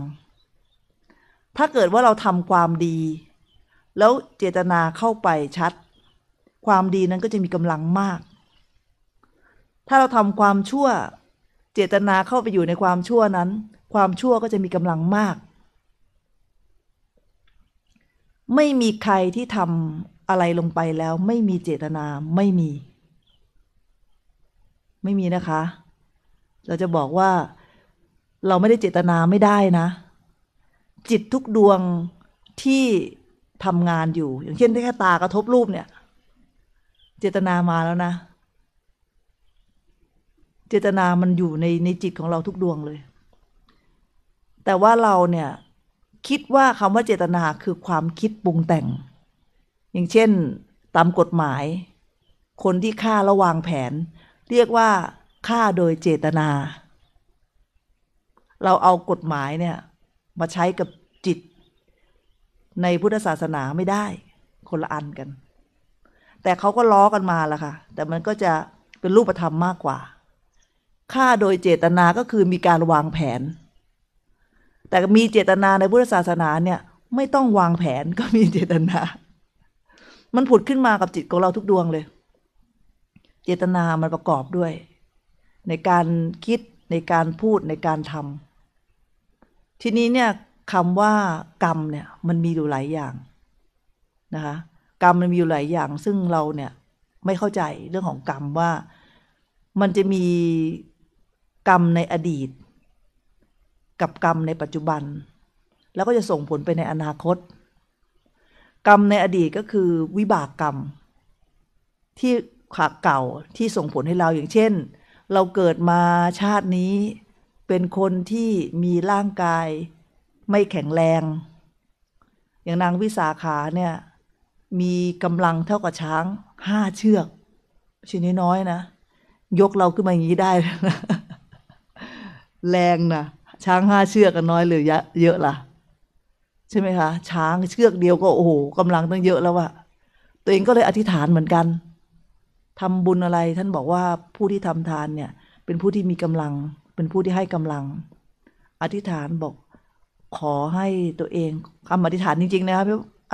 ถ้าเกิดว่าเราทำความดี แล้วเจตนาเข้าไปชัด ความดีนั้นก็จะมีกำลังมาก ถ้าเราทำความชั่วเจตนาเข้าไปอยู่ในความชั่วนั้น ความชั่วก็จะมีกำลังมาก ไม่มีใครที่ทำอะไรลงไปแล้ว ไม่มีเจตนาไม่มี ไม่มีนะคะ เราจะบอกว่า เราไม่ได้เจตนาไม่ได้นะ จิตทุกดวงที่ทำงานอยู่ อย่างเช่นแค่ตากระทบรูปเนี่ย เจตนามาแล้วนะเจตนามันอยู่ในในจิตของเราทุกดวงเลย แต่ว่าเราเนี่ยคิดว่าคำว่าเจตนาคือความคิดปรุงแต่ง อย่างเช่นตามกฎหมาย คนที่ฆ่าระวางแผน เรียกว่าฆ่าโดยเจตนา เราเอากฎหมายเนี่ย มาใช้กับจิตในพุทธศาสนาไม่ได้ คนละอันกัน แต่เขาก็ล้อกันมาละค่ะ แต่มันก็จะเป็นรูปธรรมมากกว่าฆ่าโดยเจตนา ก็คือมีการวางแผน แต่มีเจตนาในพุทธศาสนาเนี่ยไม่ต้องวางแผนก็มีเจตนา มันผุดขึ้นมากับจิตของเราทุกดวงเลย เจตนามันประกอบด้วย ในการคิดในการพูดในการทำ ทีนี้เนี่ยคำว่ากรรมเนี่ยมันมีอยู่หลายอย่างนะคะ กรรมมันมีอยู่หลายอย่างซึ่งเราเนี่ยไม่เข้าใจเรื่องของกรรมว่ามันจะมีกรรมในอดีต กับกรรมในปัจจุบัน แล้วก็จะส่งผลไปในอนาคต กรรม ในอดีตก็คือวิบากกรรม ที่ขาเก่าที่ส่งผลให้เราอย่างเช่น เราเกิดมาชาตินี้เป็นคนที่มีร่างกาย ไม่แข็งแรง อย่างนางวิสาขาเนี่ย มีกำลังเท่ากับช้างห้าเชือกชิ้นน้อยๆนะ ยกเราขึ้นมาอย่างนี้ได้นะแรงนะช้างห้าเชือกกันน้อยหรือเยอะเยอะล่ะใช่ไหมคะ ช้างเชือกเดียวก็โอ้โหกำลังต้องเยอะแล้วอะตัวเองก็เลยอธิษฐานเหมือนกัน ทำบุญอะไรท่านบอกว่าผู้ที่ทำทานเนี่ย เป็นผู้ที่มีกำลัง เป็นผู้ที่ให้กำลัง อธิษฐานบอก ขอให้ตัวเองคำอธิษฐานจริงๆนะครับ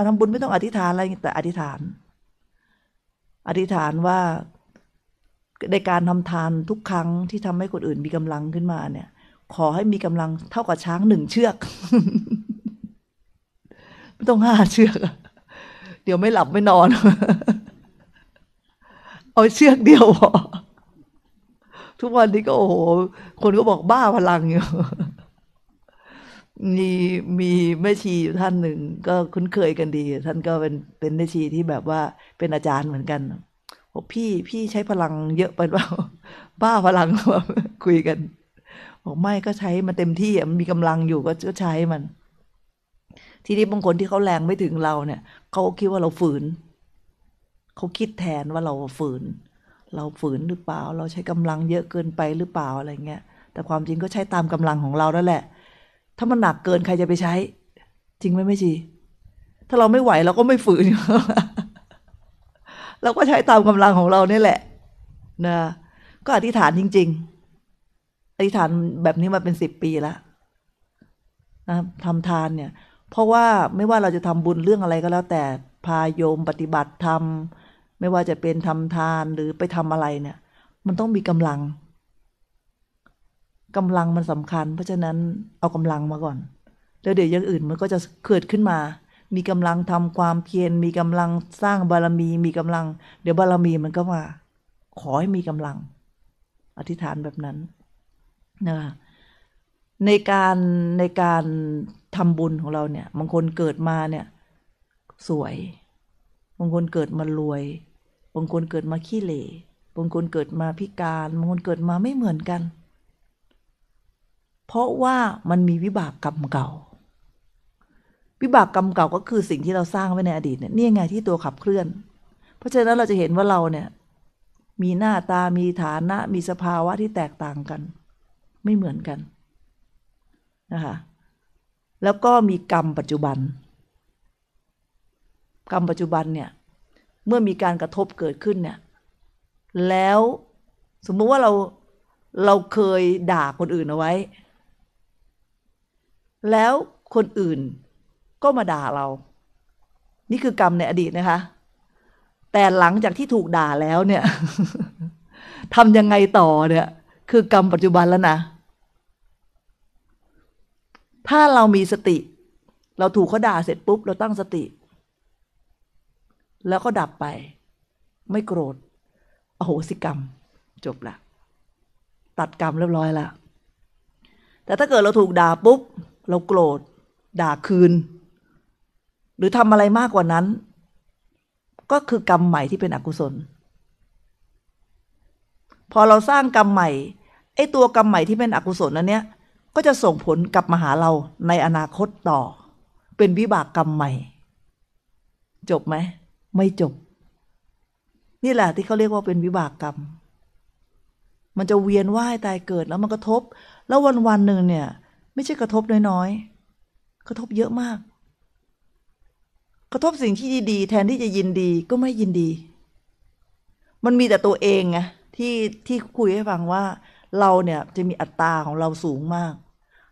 ทำบุญไม่ต้องอธิษฐานอะไรแต่อธิษฐาน อธิษฐานว่าในการทำทานทุกครั้งที่ทำให้คนอื่นมีกำลังขึ้นมาเนี่ยขอให้มีกำลังเท่ากับช้างหนึ่งเชือกไม่ต้องห้าเชือกเดี๋ยวไม่หลับไม่นอนเอาเชือกเดียวพอทุกวันนี้ก็ โอ้โหคนก็บอกบ้าพลังอยู่มีมีแม่ชีอยู่ท่านหนึ่งก็คุ้นเคยกันดี ท่านก็เป็นเป็นแม่ชีที่แบบว่า เป็นอาจารย์เหมือนกันบอกพี่พี่ใช้พลังเยอะไปเปล่าบ้าพลังคุยกันบอกไม่ก็ใช้มันเต็มที่มันมีกำลังอยู่ ก็ใช้มัน ทีนี้บางคนที่เขาแรงไม่ถึงเราเนี่ยเขาคิดว่าเราฝืนเขาคิดแทนว่าเราฝืน เราฝืนหรือเปล่าเราใช้กำลังเยอะเกินไปหรือเปล่าอะไรเงี้ยแต่ความจริงก็ใช้ตามกำลังของเรานั่นแหละ ถ้ามันหนักเกินใครจะไปใช้ จริงไหมไม่จีถ้าเราไม่ไหวเราก็ไม่ฝืนเราก็ใช้ตามกำลังของเราเนี่ยแหละนะก็อธิษฐานจริง ๆอธิษฐานแบบนี้มาเป็นสิบปีแล้วนะทำทานเนี่ย เพราะว่าไม่ว่าเราจะทำบุญเรื่องอะไรก็แล้วแต่ พายโยมปฏิบัติธรรมไม่ว่าจะเป็น ทำทานหรือไปทำ อะไรเนี่ย มันต้องมี กำลัง กำลังมัน สำคัญ เพราะฉะนั้นเอากำลังมาก่อน แล้ว เดี๋ยวอย่างอื่น มันก็จะเกิดขึ้นมา มีกำลังทำความเพียรมีกำลังสร้างบารมีมีกำลัง เดี๋ยวบารมีมันก็มาขอให้มีกำลัง อธิษฐานแบบนั้นนะคะในการในการทำบุญของเราเนี่ยบางคนเกิดมาเนี่ย สวยบางคนเกิดมารวยบางคนเกิดมาขี้เหร่บางคนเกิดมาพิการบางคนเกิดมาไม่เหมือนกัน เพราะว่ามันมีวิบากกรรมเก่า วิบากกรรมเก่าก็คือสิ่งที่เราสร้างไว้ในอดีตเนี่ยนี่ไง ที่ตัวขับเคลื่อน เพราะฉะนั้นเราจะเห็นว่าเราเนี่ย มีหน้าตามีฐานะมีสภาวะที่แตกต่างกันไม่เหมือนกันนะคะ แล้วก็มีกรรมปัจจุบันกรรมปัจจุบันเนี่ย เมื่อมีการกระทบเกิดขึ้นเนี่ย แล้วสมมุติว่าเราเราเคยด่าคนอื่นเอาไว้ แล้วคนอื่นก็มาด่าเรา นี่คือกรรมในอดีตนะคะ แต่หลังจากที่ถูกด่าแล้วเนี่ยทำยังไงต่อเนี่ยคือกรรมปัจจุบันแล้วนะ ถ้าเรามีสติ เราถูกเขาด่าเสร็จปุ๊บ เราตั้งสติ แล้วก็ดับไป ไม่โกรธ โอโหสิกรรม จบละ ตัดกรรมเรียบร้อยละแต่ถ้าเกิดเราถูกด่าปุ๊บ เราโกรธ ด่าคืน หรือทำอะไรมากกว่านั้น ก็คือกรรมใหม่ที่เป็นอกุศล พอเราสร้างกรรมใหม่ไอ้ ตัวกรรมใหม่ที่เป็นอกุศลนั้นเนี้ยก็จะส่งผลกลับ มา หาเราในอนาคตต่อ เป็นวิบากกรรมใหม่ จบไหม ไม่จบ นี่แหละที่เขาเรียกว่าเป็นวิบากกรรม มันจะเวียนว่ายตายเกิดแล้วมันกระทบ แล้ววันวันหนึ่งเนี่ย ไม่ใช่กระทบน้อยๆกระทบเยอะมาก กระทบสิ่งที่ดีๆแทนที่จะยินดีก็ไม่ยินดี มันมีแต่ตัวเองไงที่ที่คุยให้ฟังว่าเราเนี่ยจะมีอัตราของเราสูงมาก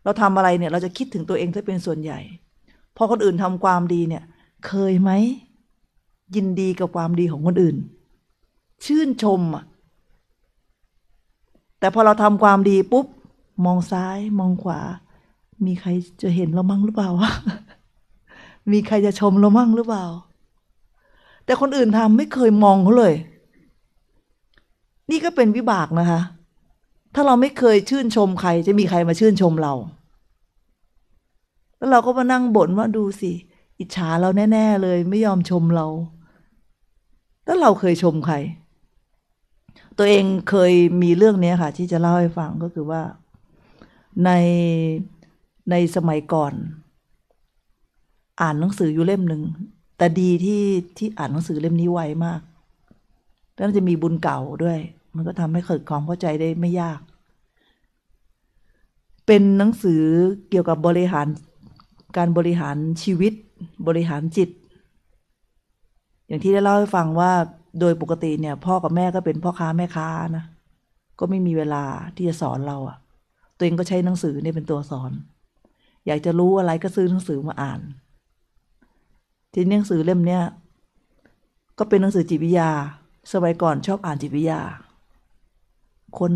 เราทำอะไรเนี่ย เราจะคิดถึงตัวเองถ้าเป็นส่วนใหญ่ พอคนอื่นทำความดีเนี่ย เคยไหมยินดีกับความดีของคนอื่น ชื่นชมอ่ะแต่พอเราทำความดีปุ๊บมองซ้าย มองขวา มีใครจะเห็นเรามั่งหรือเปล่าวะมีใครจะชมเรามั่งหรือเปล่าแต่คนอื่นทำไม่เคยมองเขาเลย นี่ก็เป็นวิบากนะคะถ้าเราไม่เคยชื่นชมใคร จะมีใครมาชื่นชมเรา แล้วเราก็มานั่งบ่นว่าดูสิอิจฉาเราแน่ๆเลย ไม่ยอมชมเรา แล้วเราเคยชมใคร ตัวเองเคยมีเรื่องนี้ค่ะ ที่จะเล่าให้ฟังก็คือว่าในในสมัยก่อน อ่านหนังสืออยู่เล่มหนึ่งแต่ดีที่ที่อ่านหนังสือเล่มนี้ไวมากแล้วจะมีบุญเก่าด้วยมันก็ทำให้เกิดความเข้าใจได้ไม่ยาก เป็นหนังสือเกี่ยวกับบริหารการบริหารชีวิต บริหารจิต อย่างที่ได้เล่าให้ฟังว่าโดยปกติเนี่ย พ่อกับแม่ก็เป็นพ่อค้าแม่ค้านะ ก็ไม่มีเวลาที่จะสอนเราอะตัวเองก็ใช้หนังสือเนี่ยเป็นตัวสอน อยากจะรู้อะไรก็ซื้อหนังสือมาอ่าน ทีนี้หนังสือเล่มเนี้ย ก็เป็นหนังสือจิตวิทยา สมัยก่อนชอบอ่านจิตวิทยาคน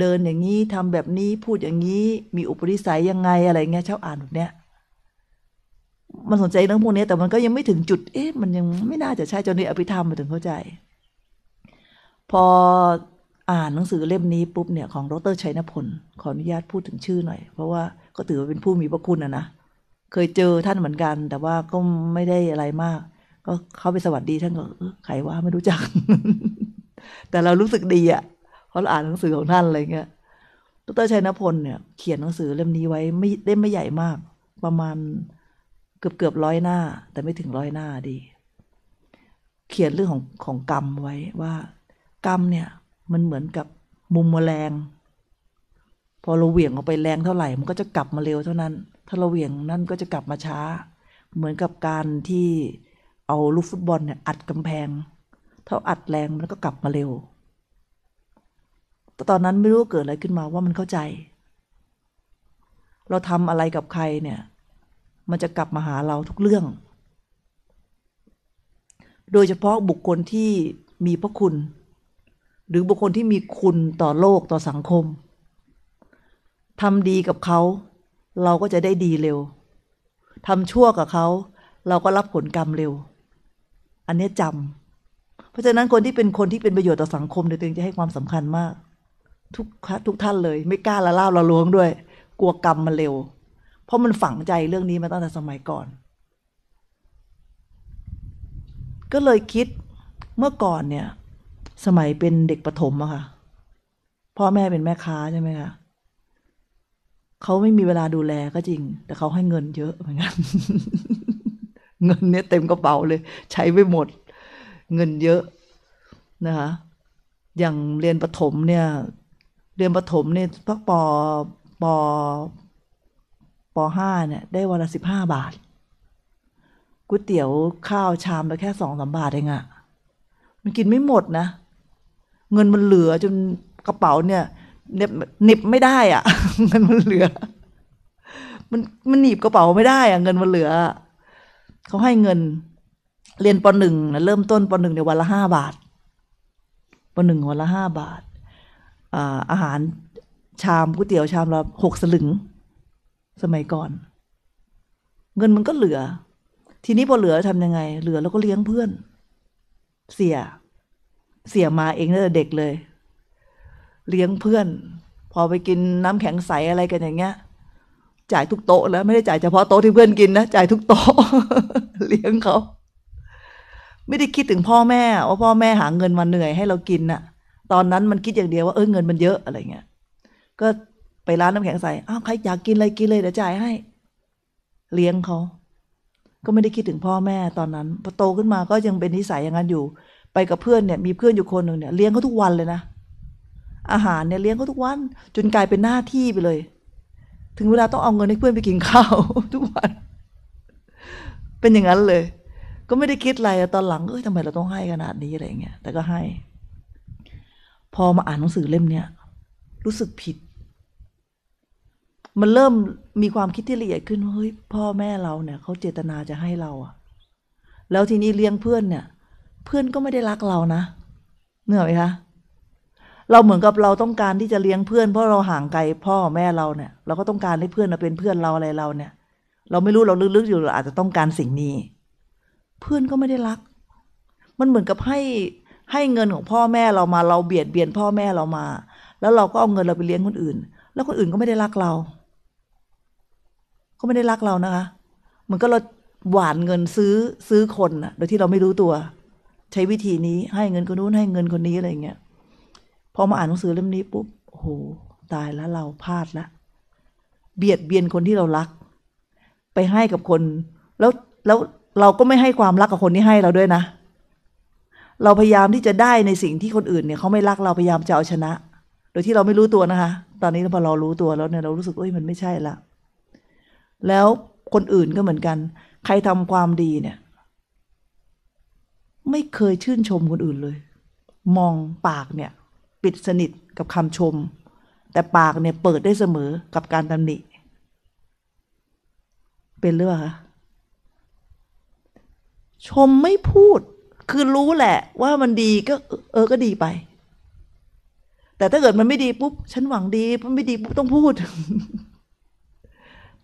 เดินอย่างนี้ทำแบบนี้พูดอย่างนี้มีอุปนิสัยยังไงอะไรเงี้ยชอบอ่านแบบเนี้ยมันสนใจเรื่องพวกนี้แต่มันก็ยังไม่ถึงจุด เอ๊ะ มันยังไม่น่าจะใช่จนี้อภิธรรมมาถึงเข้าใจ พออ่านหนังสือเล่มนี้ปุ๊บเนี่ย ของดรชัยนพลขออนุญาตพูดถึงชื่อหน่อยเพราะว่าก็ถือว่าเป็นผู้มีพระคุณอะนะเคยเจอท่านเหมือนกัน แต่ว่าก็ไม่ได้อะไรมาก ก็เขาไปสวัสดีท่านก็ใครว่าไม่รู้จัก แต่เรารู้สึกดีอะเพราะอ่านหนังสือของท่านอะไรเงี้ยดรชัยนพลเนี่ย เขียนหนังสือเล่มนี้ไว้ไม่เล่ไม่ใหญ่มาก ประมาณเกือบเกือบร้อยหน้า แต่ไม่ถึงร้อยหน้าดี เขียนเรื่องของของกรรมไว้ว่า กรรมเนี่ยมันเหมือนกับมุมแมลงพอเราเหวี่ยงออกไปแรงเท่าไหร่ มันก็จะกลับมาเร็วเท่านั้น ถ้าเราเหวี่ยงนั่นก็จะกลับมาช้า เหมือนกับการที่เอาลูกฟุตบอลเนี่ย อัดกำแพงถ้าอัดแรงมันก็กลับมาเร็วตอนนั้นไม่รู้เกิดอะไรขึ้นมาว่ามันเข้าใจ เราทำอะไรกับใครเนี่ย มันจะกลับมาหาเราทุกเรื่อง โดยเฉพาะบุคคลที่มีพระคุณ หรือบุคคลที่มีคุณต่อโลกต่อสังคม ทำดีกับเขา เราก็จะได้ดีเร็ว ทำชั่วกับเขา เราก็รับผลกรรมเร็ว อันนี้จำเพราะฉะนั้นคนที่เป็นคนที่เป็นประโยชน์ต่อสังคมเดี๋ยตัวเองจะให้ความสำคัญมากทุกทุกท่านเลยไม่กล้าละลาบละล้วงด้วย กลัวกรรมมันเร็ว เพราะมันฝังใจเรื่องนี้มาตั้งแต่สมัยก่อน ก็เลยคิดเมื่อก่อนเนี่ย สมัยเป็นเด็กประถมอะค่ะพ่อแม่เป็นแม่ค้าใช่ไหมคะเขาไม่มีเวลาดูแลก็จริง แต่เขาให้เงินเยอะเหมือนกันเงินเนี่ยเต็มกระเป๋าเลย ใช้ไปหมด เงินเยอะนะคะอย่างเรียนประถมเนี่ยเรียนประถมเนี่ยพักปอปอปห้าเนี่ย ได้วันละสิบห้าบาทก๋วยเตี๋ยวข้าวชามไปแค่สองสามบาทเองอะมันกินไม่หมดนะเงินมันเหลือจน กระเป๋าเนี่ยเน็บเน็บไม่ได้อะเงินมันเหลือมันมันหนีบกระเป๋าไม่ได้อะ เงินมันเหลือ เขาให้เงินเรียนปหนึ่งนะเริ่มต้นปหนึ่งเนวันละห้าบาทปหนึ่งวันละห้าบาทอาหารชามก๋วยเตี๋ยวชามละหกสลึง สมัยก่อน เงินมันก็เหลือ ทีนี้พอเหลือทำยังไงเหลือแล้วก็เลี้ยงเพื่อน เสีย เสียมาเองตั้งแต่เด็กเลย เลี้ยงเพื่อน พอไปกินน้ำแข็งใสอะไรกันอย่างเงี้ย จ่ายทุกโต๊ะแล้วไม่ได้จ่ายเฉพาะโต๊ะที่เพื่อนกินนะ จ่ายทุกโต๊ะเลี้ยงเขา ไม่ได้คิดถึงพ่อแม่ว่าพ่อแม่หาเงินมาเหนื่อยให้เรากินน่ะตอนนั้นมันคิดอย่างเดียวว่าเออเงินมันเยอะอะไรเงี้ย ก็ไปร้านน้ำแข็งใสอ้าวใครอยากกินอะไรกินเลยเดี๋ยวจ่ายให้ เลี้ยงเขา ก็ไม่ได้คิดถึงพ่อแม่ตอนนั้นพอโตขึ้นมาก็ยังเป็นนิสัยอย่างนั้นอยู่ ไปกับเพื่อนเนี่ย มีเพื่อนอยู่คนหนึ่งเนี่ย เลี้ยงเขาทุกวันเลยนะ อาหารเนี่ยเลี้ยงเขาทุกวัน จนกลายเป็นหน้าที่ไปเลย ถึงเวลาต้องเอาเงินให้เพื่อนไปกินข้าวทุกวัน เป็นอย่างนั้นเลย ก็ไม่ได้คิดอะไรตอนหลังเอ้ยทำไมเราต้องให้ขนาดนี้อะไรเงี้ยแต่ก็ให้พอมาอ่านหนังสือเล่มเนี้ย รู้สึกผิด มันเริ่มมีความคิดที่ละเอียดขึ้น เฮ้ยพ่อแม่เราเนี่ยเขาเจตนาจะให้เราอะแล้วทีนี้เลี้ยงเพื่อนเนี่ย เพื่อนก็ไม่ได้รักเรานะเหนื่อยไหมคะ เราเหมือนกับเราต้องการที่จะเลี้ยงเพื่อนเพราะเราห่างไกลพ่อแม่เราเนี่ย เราก็ต้องการให้เพื่อนราเป็นเพื่อนเราอะไรเราเนี่ย เราไม่รู้เราลึกๆอยู่เราอาจจะต้องการสิ่งนี้ เพื่อนก็ไม่ได้รัก มันเหมือนกับให้ให้เงินของพ่อแม่เรามาเราเบียดเบียนพ่อแม่เรามา แล้วเราก็เอาเงินเราไปเลี้ยงคนอื่น แล้วคนอื่นก็ไม่ได้รักเรา ก็ไม่ได้รักเรานะคะมันก็เราหวานเงินซื้อซื้อคนโดยที่เราไม่รู้ตัว ใช้วิธีนี้ให้เงินคนนู้นให้เงินคนนี้อะไรเงี้ยพอมาอ่านหนังสือเล่มนี้ปุ๊บโอ้โหตายแล้วเราพลาดละเบียดเบียนคนที่เรารัก ไปให้กับคน แล้วแล้วเราก็ไม่ให้ความรักกับคนที่ให้เราด้วยนะเราพยายามที่จะได้ในสิ่งที่คนอื่นเนี่ยเขาไม่รักเราพยายามจะเอาชนะ โดยที่เราไม่รู้ตัวนะคะ ตอนนี้พอเรารู้ตัวแล้วเนี่ยเรารู้สึกเอ้ยมันไม่ใช่ละแล้วคนอื่นก็เหมือนกัน ใครทำความดีเนี่ย ไม่เคยชื่นชมคนอื่นเลย มองปากเนี่ย ปิดสนิทกับคำชม แต่ปากเนี่ยเปิดได้เสมอกับการตำหนิ เป็นเรื่องคะชมไม่พูดคือรู้แหละว่ามันดีก็เออ ก็ดีไป แต่ถ้าเกิดมันไม่ดีปุ๊บ ฉันหวังดี มันไม่ดีปุ๊บต้องพูด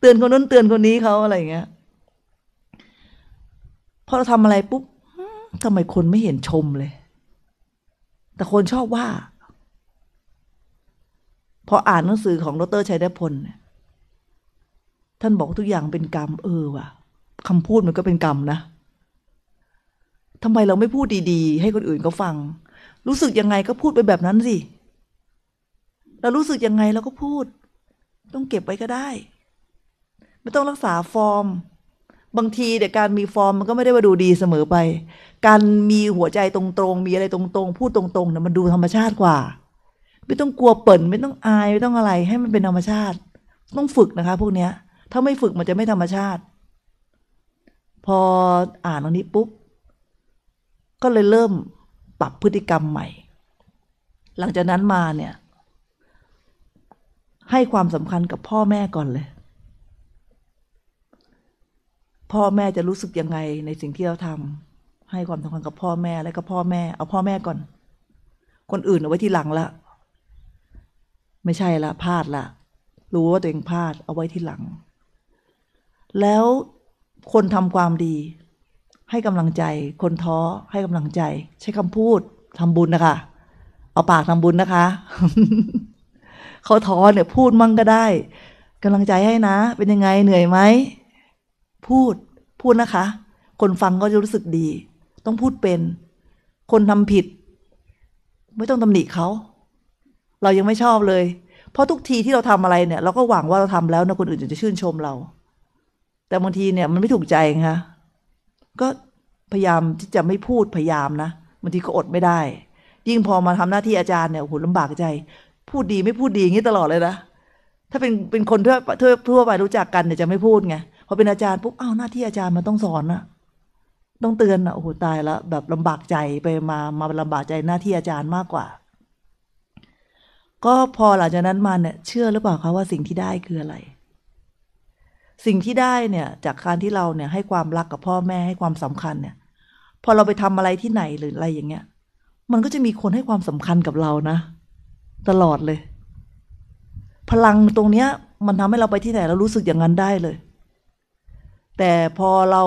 เตือนคนนั้นเตือนคนนี้เขาอะไรอย่างเงี้ยพอเราทำอะไรปุ๊บทำไมคนไม่เห็นชมเลย แต่คนชอบว่า พออ่านหนังสือของดรชัยดพลเนี่ยท่านบอกทุกอย่างเป็นกรรม เออว่ะคำพูดมันก็เป็นกรรมนะทำไมเราไม่พูดดีๆ ให้คนอื่นเขาฟัง รู้สึกยัง ไงก็พูดไปแบบนั้นสิเรารู้สึกยังไงเราก็พูด ต้องเก็บไว้ก็ได้ ไม่ต้องรักษาฟอร์ม บางทีแต่การมีฟอร์มมันก็ไม่ได้ว่าดูดีเสมอไป การมีหัวใจตรงๆ มีอะไรตรงๆพูดตรงๆนะมันดูธรรมชาติกว่า ไม่ต้องกลัวเปิ่น ไม่ต้องอายไม่ ต้องอะไรให้มันเป็นธรรมชาติ ต้องฝึกนะคะพวกเนี้ย ถ้าไม่ฝึกมันจะไม่ธรรมชาติ พออ่านตรงนี้ ปุ๊บก็เลยเริ่มปรับพฤติกรรมใหม่ หลังจากนั้นมาเนี่ย ให้ความสำคัญกับพ่อแม่ก่อนเลย พ่อแม่จะรู้สึกยังไงในสิ่งที่เราทำให้ความสำคัญกับพ่อแม่และก็พ่อแม่ เอาพ่อแม่ก่อน คนอื่นเอาไว้ที่หลังละไม่ใช่ละพลาดละรู้ว่าตัวเองพลาดเอาไว้ที่หลัง แล้วคนทำความดีให้กำลังใจคนท้อให้กำลังใจ ใช้คำพูดทำบุญนะคะเอาปากทำบุญนะคะเขาท้อเนี่ย พูดมั่งก็ได้กำลังใจให้นะ เป็นยังไงเหนื่อยไหม พูดพูดนะคะ คนฟังก็จะรู้สึกดี ต้องพูดเป็น คนทำผิด ไม่ต้องตำหนิเขาเรายังไม่ชอบเลย เพราะทุกทีที่เราทำอะไรเนี่ย เราก็หวังว่าเราทำแล้วนะ คนอื่นจะชื่นชมเรา แต่บางทีเนี่ยมันไม่ถูกใจคะ่ะก็พยายามที่จะไม่พูดพยายามนะบางทีก็อดไม่ได้ ยิ่งพอมาทำหน้าที่อาจารย์เนี่ยโอ้โหลำบากใจ พูดดีไม่พูดดีอย่างนี้ตลอดเลยนะถ้าเป็นเป็นคนทั่วทั่ว่ไปรู้จักกันเนี่ยจะไม่พูดไงพอเป็นอาจารย์ปุ๊บอ้าวหน้าที่อาจารย์มันต้องสอนนะต้องเตือนนะโอ้โหตายแล้วแบบลำบากใจไปมามาลำบากใจหน้าที่อาจารย์มากกว่า ก็พอหลังจากนั้นมาเนี่ย เชื่อหรือเปล่าคะว่าสิ่งที่ได้คืออะไรสิ่งที่ได้เนี่ย จากการที่เราเนี่ยให้ความรักกับพ่อแม่ให้ความสำคัญเนี่ย พอเราไปทำอะไรที่ไหนหรืออะไรอย่างเงี้ย มันก็จะมีคนให้ความสำคัญกับเรานะตลอดเลย พลังตรงเนี้ย มันทำให้เราไปที่ไหนเรารู้สึกอย่างนั้นได้เลย แต่พอเรา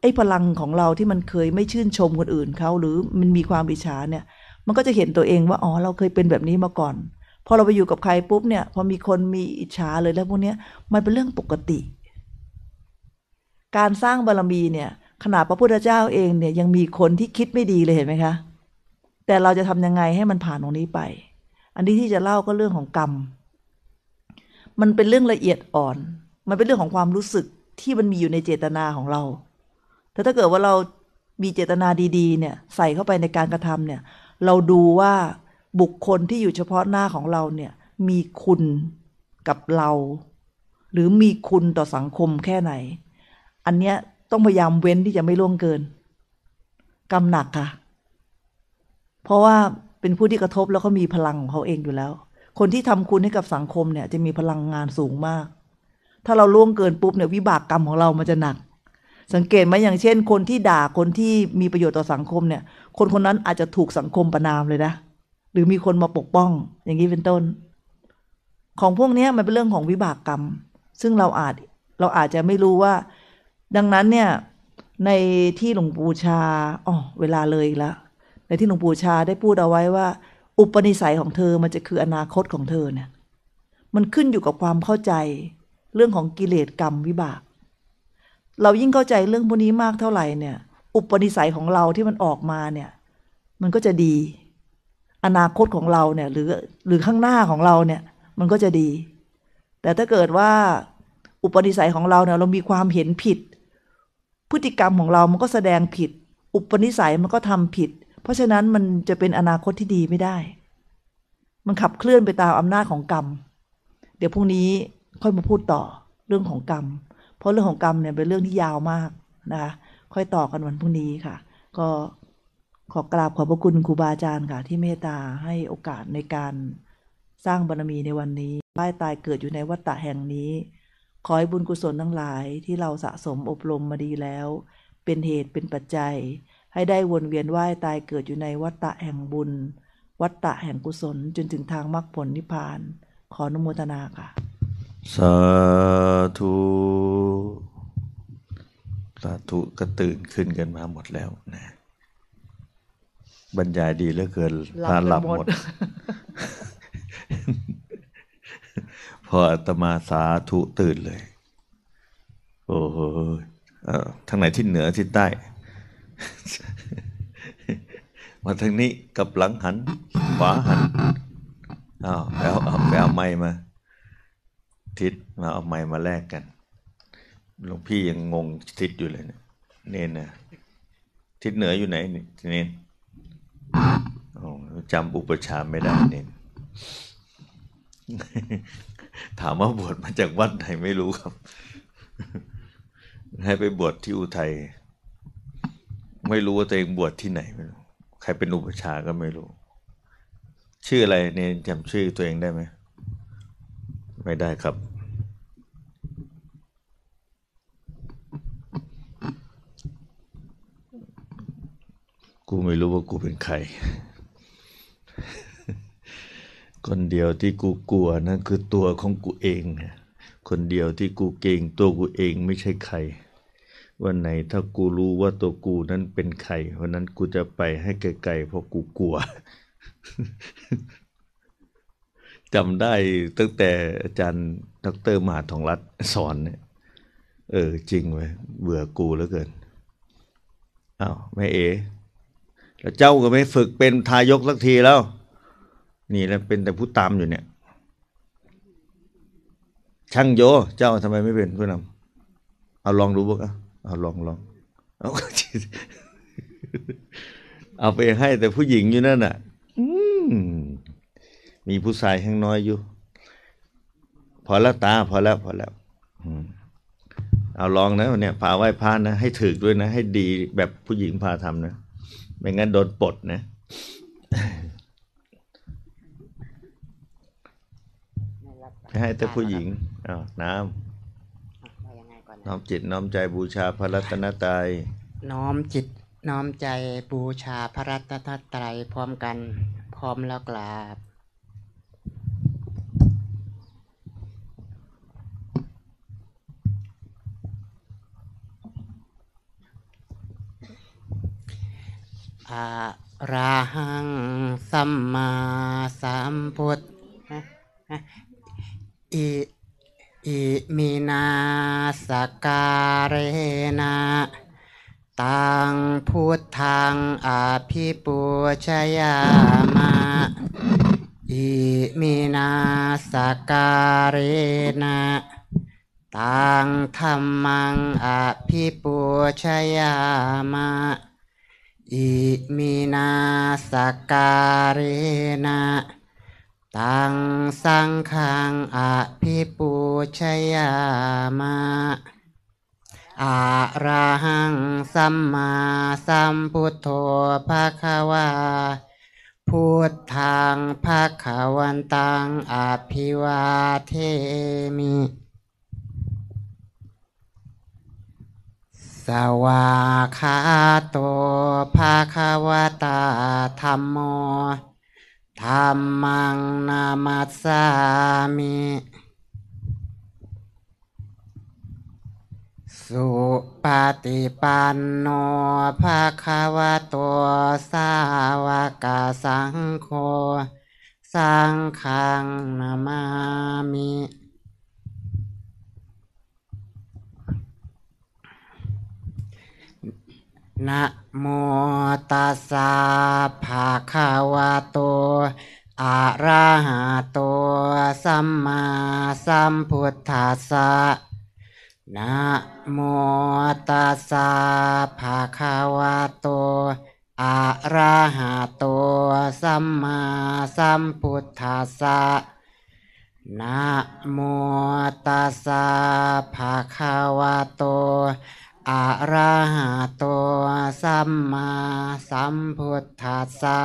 ไอ้พลังของเราที่มันเคยไม่ชื่นชมคนอื่นเขา หรือมันมีความอิจฉาเนี่ย มันก็จะเห็นตัวเองว่าอ๋อเราเคยเป็นแบบนี้มาก่อนพอเราไปอยู่กับใครปุ๊บเนี่ยพอมีคนมีอิจฉาเลยแล้วพวกเนี้ยมันเป็นเรื่องปกติ การสร้างบารมีเนี่ยขนาดพระพุทธเจ้าเองเนี่ยยังมีคนที่คิดไม่ดีเลยเห็นไหมคะ แต่เราจะทำยังไงให้มันผ่านตรงนี้ไป อันนี้ที่จะเล่าก็เรื่องของกรรม มันเป็นเรื่องละเอียดอ่อน มันเป็นเรื่องของความรู้สึกที่มันมีอยู่ในเจตนาของเราแต่ถ้าเกิดว่าเรา มีเจตนาดี ๆ เนี่ยใส่เข้าไปในการกระทำเนี่ย เราดูว่าบุคคลที่อยู่เฉพาะหน้าของเราเนี่ย มีคุณกับเรา หรือมีคุณต่อสังคมแค่ไหน อันเนี้ย ต้อง พยายามเว้นที่จะไม่ล่วงเกินกำหนักค่ะ เพราะว่าเป็นผู้ที่กระทบแล้วก็มีพลังของเขาเองอยู่แล้ว คนที่ทำคุณให้กับสังคมเนี่ย จะมีพลังงานสูงมาก ถ้าเราล่วงเกินปุ๊บเนี่ยวิบากกรรมของเรามันจะหนัก สังเกตไหมอย่างเช่น คนที่ด่าคนที่มีประโยชน์ต่อสังคมเนี่ย คนคนนั้นอาจจะถูกสังคมประนามเลยนะหรือมีคนมาปกป้อง อย่างนี้เป็นต้น ของพวกนี้มันเป็นเรื่องของวิบากกรรม ซึ่งเราอาจเราอาจจะไม่รู้ว่า ดังนั้นเนี่ยในที่หลวงปู่ชาอ๋อเวลาเลยละในที่หลวงปู่ชาได้พูดเอาไว้ว่า อุปนิสัยของเธอมันจะคืออนาคตของเธอเนี่ย มันขึ้นอยู่กับความเข้าใจเรื่องของกิเลสกรรมวิบาก เรายิ่งเข้าใจเรื่องพวกนี้มากเท่าไหร่เนี่ย อุปนิสัยของเราที่มันออกมาเนี่ย มันก็จะดีอนาคตของเราเนี่ย หรือหรือข้างหน้าของเราเนี่ยมันก็จะดี แต่ถ้าเกิดว่าอุปนิสัยของเราเนี่ย เรามีความเห็นผิด พฤติกรรมของเรามันก็แสดงผิด อุปนิสัยมันก็ทำผิด เพราะฉะนั้นมันจะเป็นอนาคตที่ดีไม่ได้ มันขับเคลื่อนไปตามอำนาจของกรรม เดี๋ยวพรุ่งนี้ค่อยมาพูดต่อเรื่องของกรรมเพราะเรื่องของกรรมเนี่ย เป็นเรื่องที่ยาวมากนะคะค่อยต่อกันวันพรุ่งนี้ค่ะ ก็ขอกราบขอบพระคุณครูบาอาจารย์ค่ะ ที่เมตตาให้โอกาสในการสร้างบารมีในวันนี้ว่ตายเกิดอยู่ในวัฏฏะแห่งนี้ ขอให้บุญกุศลทั้งหลาย ที่เราสะสมอบรมมาดีแล้ว เป็นเหตุเป็นปัจจัย ให้ได้วนเวียนไหว้ตายเกิดอยู่ในวัฏฏะแห่งบุญ วัฏฏะแห่งกุศลจนถึงทางมรรคผลนิพพานขออนุโมทนาค่ะสาธุสาธุก็ตื่นขึ้นกันมาหมดแล้วนะบรรยายดีเหลือเกินพาหลับหมด พออาตมาสาธุตื่นเลย โอ้โหทางไหนที่เหนือที่ใต้ มาทางนี้กับหลังหันขวาหันอ้าวไปเอาไปเอาไม้มา ทิศมาเอาไม้มาแลกกัน หลวงพี่ยังงงทิศอยู่เลยเนี่ยเนนนะทิศเหนืออยู่ไหนเนนจำอุปชาไม่ได้เนี่ยถามว่าบวชมาจากวัดไหน ไม่รู้ครับ ให้ไปบวชที่อุทัย ไม่รู้ว่าตัวเองบวชที่ไหนไม่รู้ ใครเป็นอุปชาก็ไม่รู้ ชื่ออะไรเนี่ยจำชื่อตัวเองได้ไหม ไม่ได้ครับกูไม่รู้ว่ากูเป็นใคร คนเดียวที่กูกลัวนั่นคือตัวของกูเอง คนเดียวที่กูเก่งตัวกูเองไม่ใช่ใคร วันไหนถ้ากูรู้ว่าตัวกูนั้นเป็นใครวันนั้นกูจะไปให้ไกล ๆ เพราะกูกลัว จำได้ตั้งแต่อาจารย์ ดรมหาทองรัตสอน เนี่ย เออ จริงเว้ยเบื่อกูแล้วเกิน อ้าวแม่เอ๋แล้วเจ้าก็ไม่ฝึกเป็นทายกสักทีแล้ว นี่แล้วเป็นแต่ผู้ตามอยู่เนี่ยช่างโยเจ้าทำไมไม่เป็นผู้นำเอาลองดูบ้างเอาลองลองเอาไปให้แต่ผู้หญิงอยู่นั่นน่ะมีผู้ชายแห่งน้อยอยู่ พอแล้วตาพอแล้ว พอแล้วเอาลองนะเนี่ยพาไหว้พระนะให้ถึกด้วยนะ ให้ดีแบบผู้หญิงพาทำนะไม่งั้นโดนปลดนะให้แต่ผู้หญิงอ้อน้ำน้อมจิตน้อมใจบูชาพระรัตนตรัยน้อมจิตน้อมใจบูชาพระรัตนตรัยพร้อมกันพร้อมแล้วกราบอะระหังสัมมาสัมพุทธอิอิมินาสการเรนะตังพุทธังอภิปุชยามะอิมินาสการเนะตังธรรมังอภิปุชยามะอิมินาสการนะตังสังขังอภิปูชยามะอะระหังสัมมาสัมพุทโธภะคะวาพุทธังภะคะวันตังอภิวาเทมิสวาคาโตภาคาวตาธรรมโมธรรมังนามัสามิ สุปฏิปันโนภาคาวโตสาวกาสังโฆสังฆังนามามินะโมตัสสะภะคะวะโต อะระหะโตสัมมาสัมพุทธัสสะ นะโมตัสสะภะคะวะโต อะระหะโตสัมมาสัมพุทธัสสะ นะโมตัสสะภะคะวะโตอะระหะโตสัมมาสัมพุทธัสสะ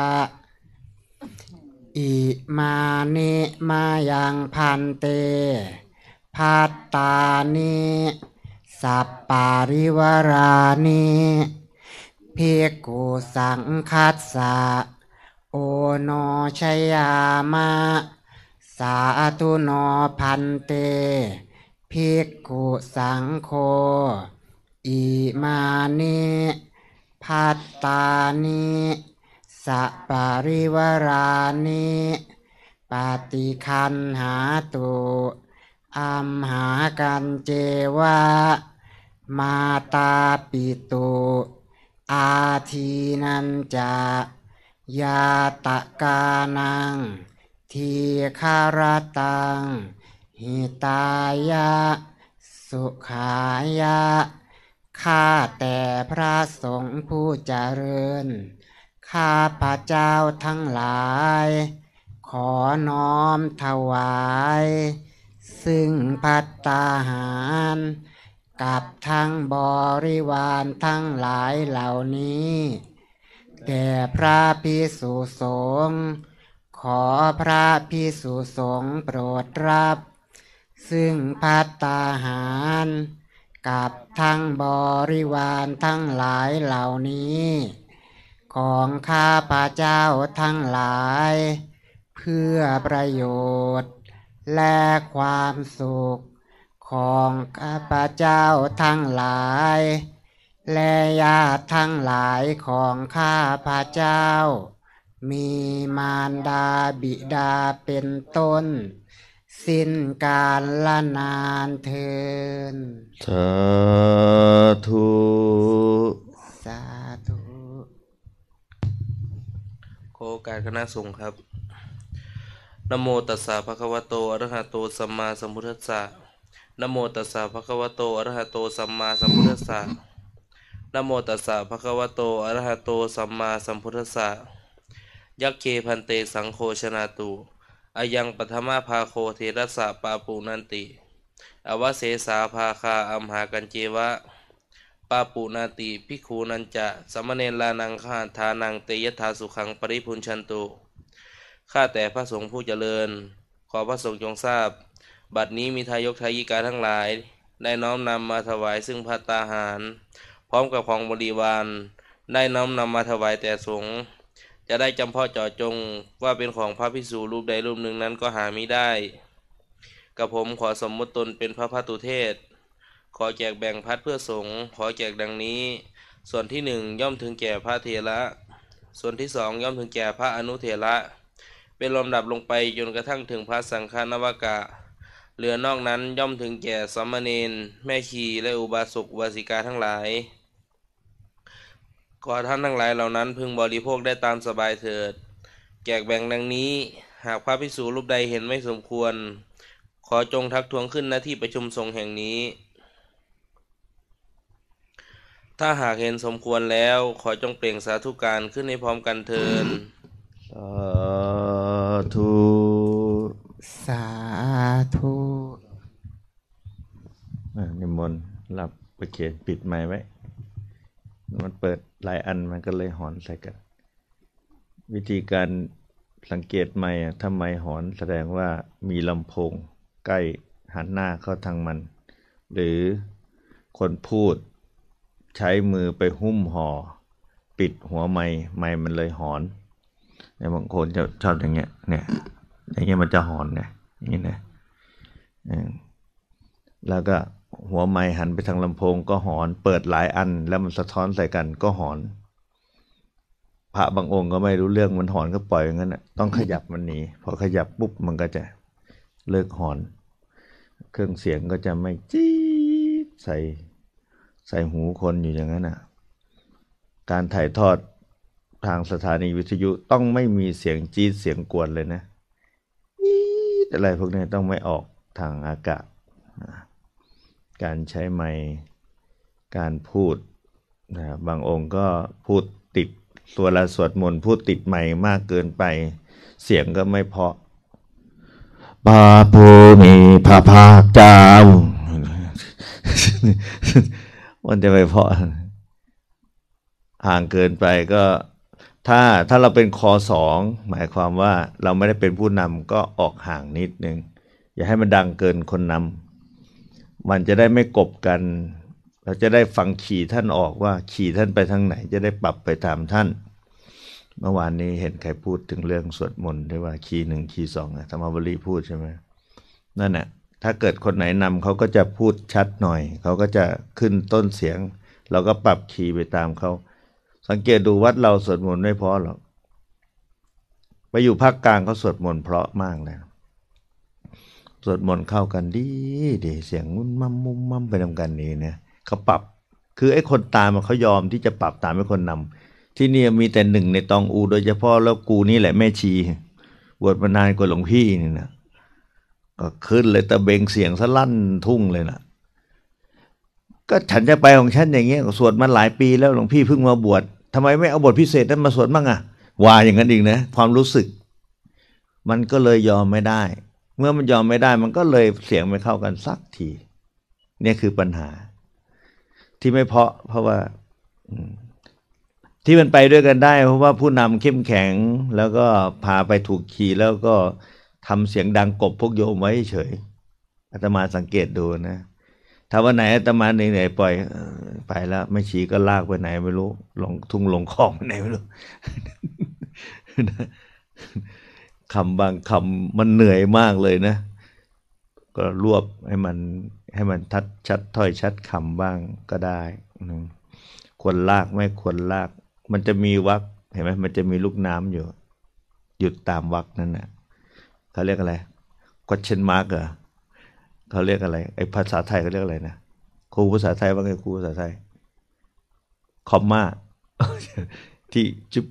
อิมานิมายังพันเตพัตานิ สัปปาริวารานิเพกุสังคัสสะโอโนชยามะสาธุโนพันเตเพิกุสังโคอิมานิ พัตตานิสัปริวรานิ ปฏิคันหาตุ อัมหากันเจวะ มาตาปิตุอาทีนันจายาตะกานัง ทีคารตัง หิตายะ สุขายะข้าแต่พระสงฆ์ผู้เจริญ ข้าพระเจ้าทั้งหลาย ขอน้อมถวาย ซึ่งพัตตาหาร กับทั้งบริวารทั้งหลายเหล่านี้ แต่พระพิสุสงฆ์ขอพระพิสุสงฆ์โปรดรับ ซึ่งพัตตาหารกับทั้งบริวารทั้งหลายเหล่านี้ ของข้าพระเจ้าทั้งหลาย เพื่อประโยชน์ และความสุขของข้าพระเจ้าทั้งหลาย และญาติทั้งหลายของข้าพระเจ้า มีมารดาบิดาเป็นต้นสิ้นการละนานเทินสาธุ สาธุโคการคณะสงฆ์ครับ นโมตัสสะภะคะวะโต อะระหะโต สัมมาสัมพุทธัสสะนโมตัสสะภะคะวะโต อะระหะโต สัมมาสัมพุทธัสสะนโมตัสสะภะคะวะโต อะระหะโต สัมมาสัมพุทธัสสะยักเคพันเตสังโฆชนาตุอายังปัทมาภาโคเทรสะปาปูนันติ อวเสสาภาคาอัมหากันเจวะ ปาปูนาติพิคูนันจะสมณเณรานัง้าทานังเตยทาสุขังปริพุนชันตุข้าแต่พระสงฆ์ผู้เจริญ ขอพระสงฆ์จงทราบ บัดนี้มีทายกทายิกาทั้งหลาย ได้น้อมนำมาถวายซึ่งพระตาหาร พร้อมกับของบริวารได้น้อมนำมาถวายแต่สงฆ์จะได้จำเพาะเจาะจงว่าเป็นของพระภิกษุรูปใดรูปหนึ่งนั้นก็หาไม่ได้กระผมขอสมมติตนเป็นพระพัตุเทศ ขอแจกแบ่งพัดเพื่อสงฆ์ขอแจกดังนี้ ส่วนที่หนึ่งย่อมถึงแก่พระเทระ ส่วนที่สองย่อมถึงแก่พระอนุเทระ เป็นลำดับลงไปจนกระทั่งถึงพระสังฆนวากะเหลือนอกนั้นย่อมถึงแก่สมณีนนแม่ชีและอุบาสกอุบาสิกาทั้งหลายขอท่านทั้งหลายเหล่านั้นพึงบริโภคได้ตามสบายเถิดแจกแบ่งดังนี้ หากพระภิกษุรูปใดเห็นไม่สมควร ขอจงทักท้วงขึ้นณที่ประชุมสงฆ์แห่งนี้ ถ้าหากเห็นสมควรแล้ว ขอจงเปล่งสาธุการขึ้นในพร้อมกันเทินสาธุสาธุนิมนต์หลับปเขียนปิดไม้ไว้มันเปิดหลายอันมันก็เลยหอนใส่กัน วิธีการสังเกตไม่ทำไมหอนแสดงว่ามีลำโพงใกล้หันหน้าเข้าทางมัน หรือคนพูดใช้มือไปหุ้มห่อปิดหัวไม้ไม้มันเลยหอน ในบางคนจะชอบอย่างเงี้ยเนี่ย อย่างเงี้ยมันจะหอนไงอย่างเงี้ยนะแล้วก็หัวไม้หันไปทางลำโพงก็หอน เปิดหลายอันแล้วมันสะท้อนใส่กันก็หอน พระบางองค์ก็ไม่รู้เรื่องมันหอนก็ปล่อยอย่างนั้น่ะ ต้องขยับมันหนี พอขยับปุ๊บมันก็จะเลิกหอน เครื่องเสียงก็จะไม่จี๊ดใส่ใส่หูคนอยู่อย่างนั้นนะการถ่ายทอดทางสถานีวิทยุต้องไม่มีเสียงจี๊ดเสียงกวนเลยนะอะไรพวกนี้ต้องไม่ออกทางอากาศการใช้ไมค์การพูดนะบางองค์ก็พูดติดตัวละสวดมนต์พูดติดไมค์มากเกินไป เสียงก็ไม่เพาะพระภูมิพระภาคเจ้ามันจะไปเพาะ ห่างเกินไปก็ถ้าถ้าเราเป็นคอสอง หมายความว่าเราไม่ได้เป็นผู้นำก็ออกห่างนิดนึง อย่าให้มันดังเกินคนนำมันจะได้ไม่กบกัน เราจะได้ฟังขี่ท่านออกว่าขี่ท่านไปทางไหน จะได้ปรับไปตามท่าน เมื่อวานนี้เห็นใครพูดถึงเรื่องสวดมนต์ที่ว่าขี่หนึ่งขี่สองธรรมบรีพูดใช่ไหมนั่นแหละถ้าเกิดคนไหนนำเขาก็จะพูดชัดหน่อย เขาก็จะขึ้นต้นเสียง เราก็ปรับขี่ไปตามเขา สังเกตดูวัดเราสวดมนต์ไม่พอหรอก ไปอยู่ภาคกลางเขาสวดมนต์เพราะมากเลยสวดมนต์เข้ากันดีดีเสียงมุมมั่มมุ่มมั่มไปทำกันนี้เนี่ยเขาปรับ คือไอ้คนตามมันเขายอมที่จะปรับตามไอ้คนนำ ที่นี่มีแต่หนึ่งในตองอู โดยเฉพาะแล้วกูนี่แหละแม่ชี บวชมานานกว่าหลวงพี่นี่นะก็ขึ้นเลยตะเบงเสียงสะลั่นทุ่งเลยนะก็ฉันจะไปของฉันอย่างเงี้ยสวดมาหลายปีแล้วหลวงพี่เพิ่งมาบวชทำไมไม่เอาบทพิเศษนั้นมาสวดบ้างอะว่าอย่างนั้นเองนะความรู้สึก มันก็เลยยอมไม่ได้เมื่อมันยอมไม่ได้มันก็เลยเสียงไม่เข้ากันสักที เนี่ยคือปัญหา ที่ไม่เพาะเพราะว่าที่มันไปด้วยกันได้ เพราะว่าผู้นำเข้มแข็งแล้วก็พาไปถูกขี่แล้วก็ทำเสียงดังกบพวกโยมไว้เฉยอาตมาสังเกตดูนะถ้าวันไหนอาตมาไหนๆปล่อยไปแล้วไม่ฉีก็ลากไปไหน ไม่รู้ลงทุ่งลงคลองไหนไม่รู้คำบางคำมันเหนื่อยมากเลยนะ ก็รวบให้มัน ให้มันทัดชัดถ้อยชัดคำบ้างก็ได้ควรลากไม่ควรลาก มันจะมีวักเห็นไหมมันจะมีลูกน้ำอยู่หยุดตามวักนั่นนะ่ะเขาเรียกอะไร question mark เหรอเขาเรียกอะไรไอภาษาไทยเขาเรียกอะไรนะครูภาษาไทยว่าไงครูภาษาไทยคอมมาที่ชุบ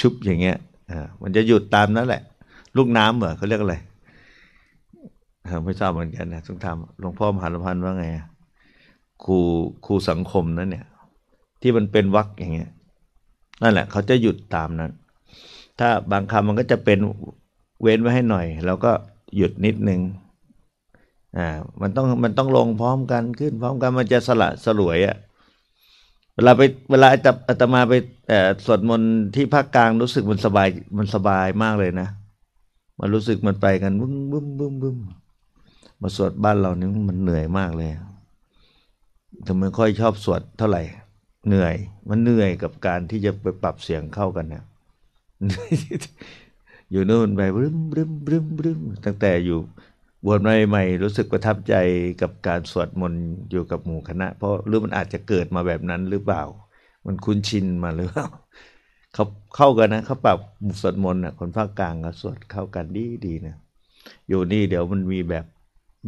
ชุบอย่างเงี้ยอ่ามันจะหยุดตามนั่นแหละลูกน้ำเหรอเขาเรียกอะไรไม่ทราบเหมือนกันนะต้องทำหลวงพ่อมหาลพันธ์ว่าไงครูครูสังคมนั้นเนี่ย ที่มันเป็นวักอย่างเงี้ย นั่นแหละ เขาจะหยุดตามนั้น ถ้าบางคำมันก็จะเป็นเว้นไว้ให้หน่อยเราก็หยุดนิดนึง อ่า มันต้อง มันต้องลงพร้อมกัน ขึ้น พร้อมกันมันจะสละสลวยอะ่ะเวลาไป เวลาอาตมาไปสวดมนต์ที่ภาคกลางรู้สึกมันสบาย มันสบายมากเลยนะมันรู้สึกมันไปกันบึ้มบึ้มบึ้มบึ้มมาสวดบ้านเรานี่มันเหนื่อยมากเลยถึงไมค่อยชอบสวดเท่าไหร่ เหนื่อย มันเหนื่อยกับการที่จะไปปรับเสียงเข้ากันเนะอยู่นู่นไปบึ้มบึ้มบึ้มบึ้มตั้งแต่อยู่บวชใหม่ใหม่รู้สึกประทับใจกับการสวดมนต์อยู่กับหมู่คณะ เพราะหรือมันอาจจะเกิดมาแบบนั้นหรือเปล่า มันคุ้นชินมาหรือเปล่าเขาเข้ากันนะ เขาปรับสวดมนต์นะคนภาคกลางก็สวดเข้ากันดีดีนะ อยู่นี่เดี๋ยวมันมีแบบ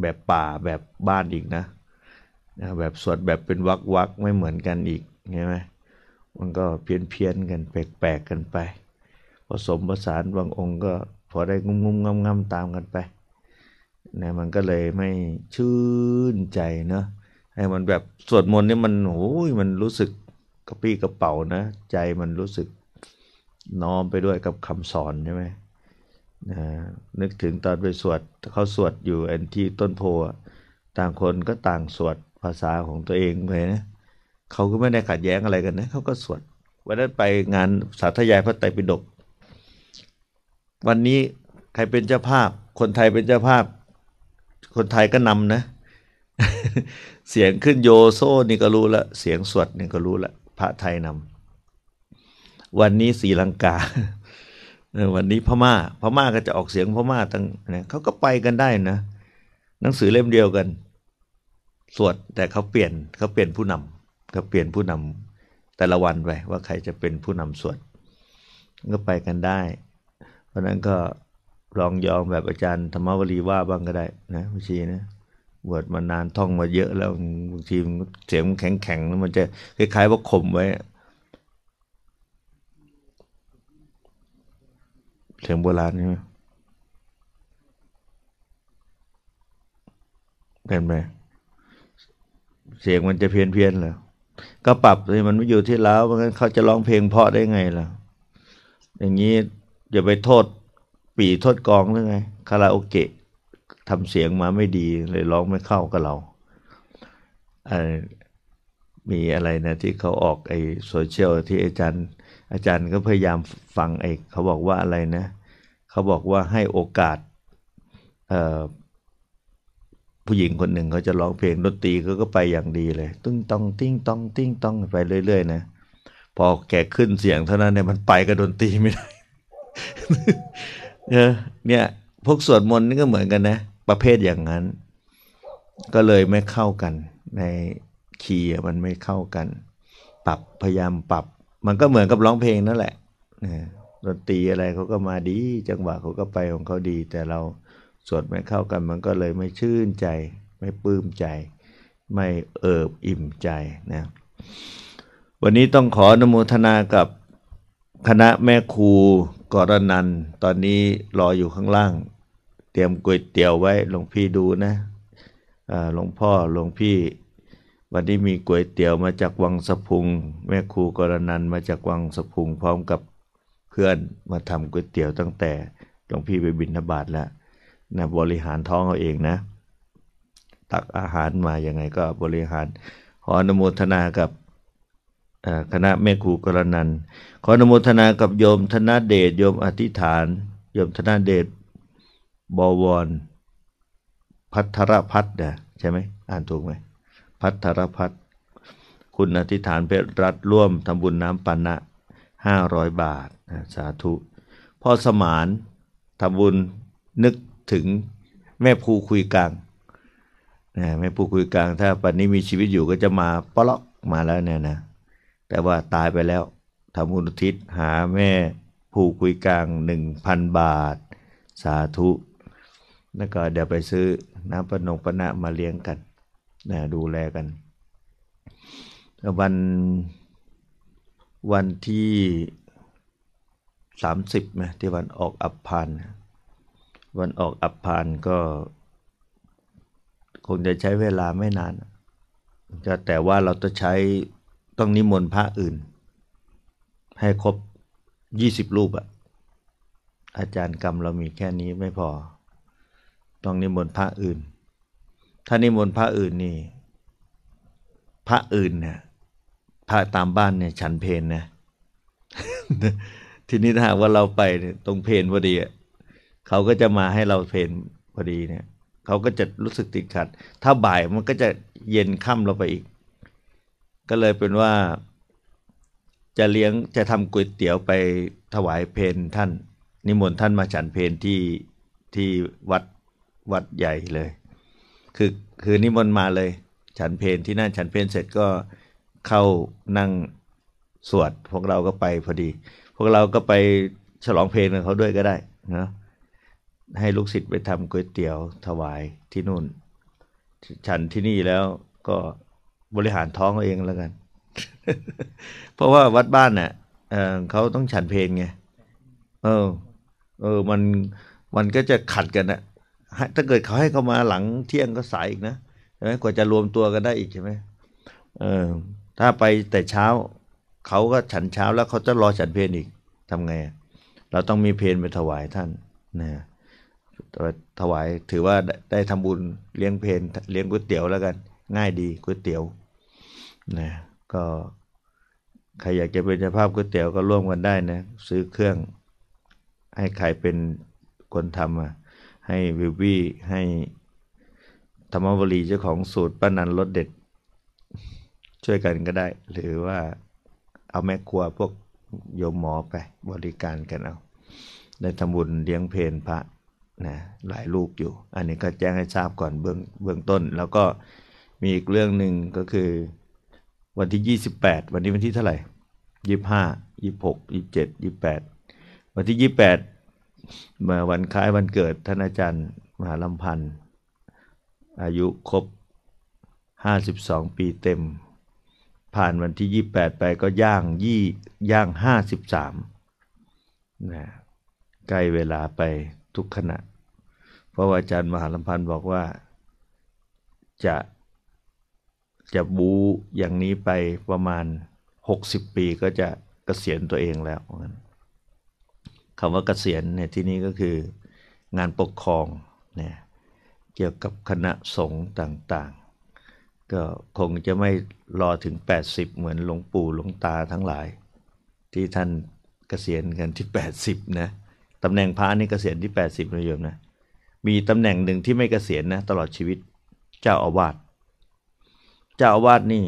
แบบป่าแบบบ้านอีกนะนะแบบสวดแบบเป็นวักวักไม่เหมือนกันอีกใช่ไหมมันก็เพี้ยนเพี้ยนกันแปลกแลกกันไป ผสมผสานบางองค์ก็พอได้งุ้มงุ้มงำงำตามกันไปนะมันก็เลยไม่ชื่นใจเนาะให้มันแบบสวดมนต์นี่มันโอ้ยมันรู้สึกกระปี้กระเป๋านะ ใจมันรู้สึกน้อมไปด้วยกับคำสอนใช่ไหมนะนึกถึงตอนไปสวด เขาสวดอยู่แอนที่ต้นโพ ต่างคนก็ต่างสวดภาษาของตัวเองไปนะเขาก็ไม่ได้ขัดแย้งอะไรกันนะ เขาก็สวด วันนั้นไปงานสาธยายพระไตรปิฎก วันนี้ใครเป็นเจ้าภาพ คนไทยเป็นเจ้าภาพ คนไทยก็นำนะ เสียงขึ้นโยโซนี่ก็รู้ละ เสียงสวดนี่ก็รู้ละ พระไทยนำวันนี้ศรีลังกา วันนี้พมา่า พม่าก็จะออกเสียงพม่าตั้งนยเขาก็ไปกันได้นะ หนังสือเล่มเดียวกัน สวด แต่เขาเปลี่ยน เขาเปลี่ยนผู้นำเขาเปลี่ยนผู้นำแต่ละวันไปว่าใครจะเป็นผู้นำสวด ก็ไปกันได้ เพราะนั้นก็ลองยอมแบบอาจารย์ธรรมวรีว่าบ้างก็ได้ นะบางทีนะบวชมานานท่องมาเยอะแล้วบางทีเสียงแข็งๆแล้วมันจะคล้าย ๆ ว่าข่มไว้เสียงโบราณใช่ไหมเห็นไหมเสียงมันจะเพี้ยนเพี้ยนเหรอก็ปรับเลยมันไม่อยู่ที่เล้าเพราะงั้นเขาจะร้องเพลงเพราะได้ไงล่ะ อย่างนี้ อย่าไปโทษปีโทษกองหรือไงคาราโอเกะทำเสียงมาไม่ดี เลยร้องไม่เข้ากับเรามีอะไรนะที่เขาออกไอ้โซเชียลที่อาจารย์ อาจารย์ก็พยายาม ฟังไอ้ เขาบอกว่าอะไรนะ เขาบอกว่าให้โอกาสผู้หญิงคนหนึ่งเขาจะร้องเพลงดนตรีเขาก็ไปอย่างดีเลย ตึ้งตอง ติ้งตองติ้งตองไปเรื่อย ๆ นะ พอแกขึ้นเสียง เท่านั้นเนี่ยมันไปกับดนตรีไม่ได้เนี่ยพวกสวดมนต์นี่ก็เหมือนกันนะ ประเภทอย่างนั้น ก็เลยไม่เข้ากันในคีย์มันไม่เข้ากัน ปรับ พยายามปรับ มันก็เหมือนกับร้องเพลงนั่นแหละดนตรีอะไรเขาก็มาดี จังหวะเขาก็ไปของเขาดี แต่เราสวดไม่เข้ากัน มันก็เลยไม่ชื่นใจ ไม่ปลื้มใจ ไม่เอิบอิ่มใจนะวันนี้ต้องขออนโมทนากับคณะแม่ครูกรนัน ตอนนี้รออยู่ข้างล่าง เตรียมก๋วยเตี๋ยวไว้ หลวงพี่ดูนะหลวงพ่อ หลวงพี่วันนี้มีก๋วยเตี๋ยวมาจากวังสะพุง แม่ครูกรณันมาจากวังสะพุงพร้อมกับเพื่อนมาทำก๋วยเตี๋ยวตั้งแต่หลวงพี่ไปบินฑบาตแล้วนะบริหารท้องเอาเองนะ ตักอาหารมาอย่างไงก็บริหาร ขออนุโมทนากับคณะแม่ครูกรณันขออนุโมทนากับโยมธนเดชโยมอธิษฐานโยมธนเดชบวรพัทรพัฒน์นะใช่ไหมอ่านถูกไหมพัทรพัฒคุณอธิษฐานเพชรรัฐร่วมทำบุญน้ำปานะห้าร้อยบาทสาธุพ่อสมานทำบุญนึกถึงแม่ภูคุยกลางแม่ภูคุยกลางถ้าปัจนี้มีชีวิตอยู่ก็จะมาปลอกมาแล้วเนี่ยนะแต่ว่าตายไปแล้วทำบุญอุทิศหาแม่ภูคุยกลางหนึ่งพันบาท สาธุแล้วก็เดี๋ยวไปซื้อน้ำปนงปนะมาเลี้ยงกันนะดูแลกัน วันวันที่สามสิบนะที่วันออกอับพานวันออกอับพานก็ คงจะใช้เวลาไม่นานจะแต่ว่าเราจะใช้ต้องนิมนต์พระอื่น ให้ครบยี่สิบรูปอะอาจารย์กรรมเรามีแค่นี้ไม่พอ ต้องนิมนต์พระอื่นถ้านิมนต์พระอื่นนี่พระอื่นเนี่ยพระตามบ้านเนี่ย ฉันเพนนะทีนี้ถ้าว่าเราไปตรงเพนพอดีเขาก็จะมาให้เราเพนพอดีเนี่ย เขาก็จะรู้สึกติดขัด ถ้าบ่ายมันก็จะเย็นค่ำเราไปอีก ก็เลยเป็นว่า จะเลี้ยงจะทำก๋วยเตี๋ยวไปถวายเพนท่าน นิมนต์ท่านมาฉันเพนที่ที่วัดวัดใหญ่เลยคือ คือนิมนต์มาเลย ฉันเพงที่นั่นฉันเพงเสร็จก็เข้านั่งสวด พวกเราก็ไปพอดี พวกเราก็ไปฉลองเพลงกับเขาด้วยก็ได้นะให้ลูกศิษย์ไปทำก๋วยเตี๋ยวถวายที่นู่น ฉันที่นี่แล้วก็บริหารท้องเองแล้วกัน เพราะว่าวัดบ้านเนี่ยเขาต้องฉันเพลงไงเออ เออมันมันก็จะขัดกันอะถ้าเกิดเขาให้เขามาหลังเที่ยงก็สายอีกนะใช่ไหมกว่าจะรวมตัวกันได้อีกใช่ไหมเออถ้าไปแต่เช้า เขาก็ฉันเช้าแล้วเขาจะรอฉันเพนอีก ทำไง เราต้องมีเพนไปถวายท่านนะถวายถือว่าได้ทำบุญเลี้ยงเพนเลี้ยงก๋วยเตี๋ยวแล้วกัน ง่ายดีก๋วยเตี๋ยวนะก็ใครอยากจะเป็นเจ้าภาพก๋วยเตี๋ยวก็ร่วมกันได้นะซื้อเครื่อง ให้ใครเป็นคนทำอ่ะให้วิววี่ให้ธรรมวลีเจ้าของสูตรป้านันรสเด็ด ช่วยกันก็ได้ หรือว่าเอาแม่ครัวพวกโยมหมอไปบริการกันเอาได้ทำบุญเลี้ยงเพนพระนะหลายลูกอยู่ อันนี้ก็แจ้งให้ทราบก่อนเบื้องเบื้องต้น แล้วก็มีอีกเรื่องหนึ่งก็คือวันที่ยี่สิบแปดวันนี้วันที่เท่าไหร่ยยยีีี่่่หห้ากเจ25 26บแปดวันที่ยี่แปดมาวันคล้ายวันเกิด ท่านอาจารย์มหาลำพันธ์ อายุครบ 52 ปีเต็ม ผ่านวันที่ 28 ไปก็ย่างยี่ย่าง 53นะใกล้เวลาไปทุกขณะ เพราะว่าอาจารย์มหาลำพันธ์บอกว่าจะจะบูอย่างนี้ไปประมาณ 60 ปีก็จะกะเกษียณตัวเองแล้วงั้นคำว่าเกษียณเนี่ยที่นี้ก็คืองานปกครองเนี่ยเกี่ยวกับคณะสงฆ์ต่างๆ ก็คงจะไม่รอถึง 80 เหมือนหลวงปู่หลวงตาทั้งหลายที่ท่านเกษียณกันที่ 80นะตำแหน่งพระนี่เกษียณที่ 80นะโยมนะมีตำแหน่งหนึ่งที่ไม่เกษียณนะ ตลอดชีวิตเจ้าอาวาส เจ้าอาวาสนี่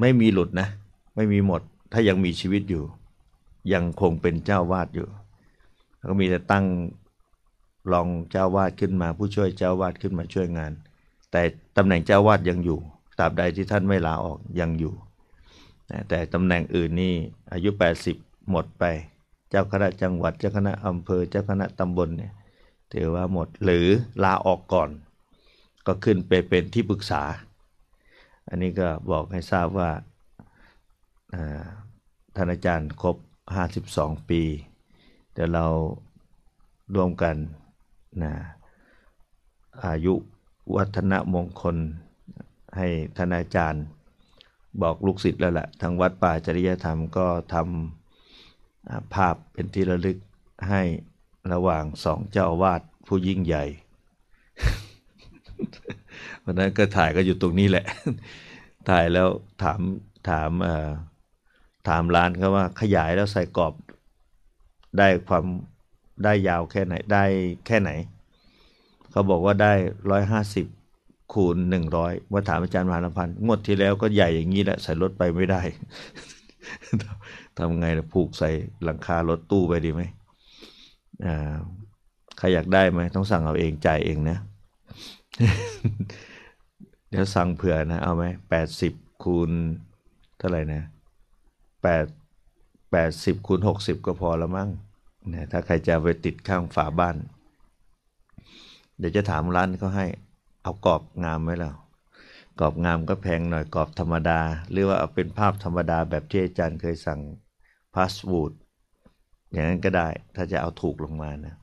ไม่มีหลุดนะ ไม่มีหมดถ้ายังมีชีวิตอยู่ ยังคงเป็นเจ้าวาดอยู่ก็มีแต่ตั้งรองเจ้าวาดขึ้นมา ผู้ช่วยเจ้าวาดขึ้นมาช่วยงาน แต่ตำแหน่งเจ้าวาดยังอยู่ตราบใดที่ท่านไม่ลาออกยังอยู่ แต่ตำแหน่งอื่นนี่อายุ 80 หมดไป เจ้าคณะจังหวัดเจ้าคณะอำเภอเจ้าคณะตำบลเนี่ยถือว่าหมดหรือลาออกก่อน ก็ขึ้นไปเป็นที่ปรึกษา อันนี้ก็บอกให้ทราบว่าท่านอาจารย์ครบ 52 ปีดี๋ยวเรารวมกันนะอายุวัฒนมงคลให้ท่านอาจารย์บอกลูกศิษย์แล้วละ่ะทางวัดป่าจริยธรรมก็ทำภาพเป็นที่ระลึกให้ระหว่างสองเจ้าวาดผู้ยิ่งใหญ่วันนั้นก็ถ่ายก็อยู่ตรงนี้แหละ ถ่ายแล้วถามถามถามร้านเขาว่าขยายแล้วใส่กรอบได้ความได้ยาวแค่ไหน ได้แค่ไหน เขาบอกว่าได้ร้อยห้าสิบคูณหนึ่งร้อยว่าถามอาจารย์มหาลพันธ์งวดที่แล้วก็ใหญ่อย่างนี้แหละ ใส่รถไปไม่ได้ทำไงล่ะผูกใส่หลังคา รถตู้ไปดีไหมอ่าใครอยากได้ไหม ต้องสั่งเอาเองจ่ายเองนะเดี๋ยวสั่งเผื่อนะ เอาไหมแปดสิบคูณเท่าไหร่นะแปด80คูณ60ก็พอละมั้งนะถ้าใครจะไปติดข้างฝาบ้าน เดี๋ยวจะถามร้านเขาให้เอากรอบงามไว้แล้วกรอบงามก็แพงหน่อยกรอบธรรมดา หรือว่าเอาเป็นภาพธรรมดาแบบที่อาจารย์เคยสั่งพาสบูดอย่างนั้นก็ได้ ถ้าจะเอาถูกลงมานะ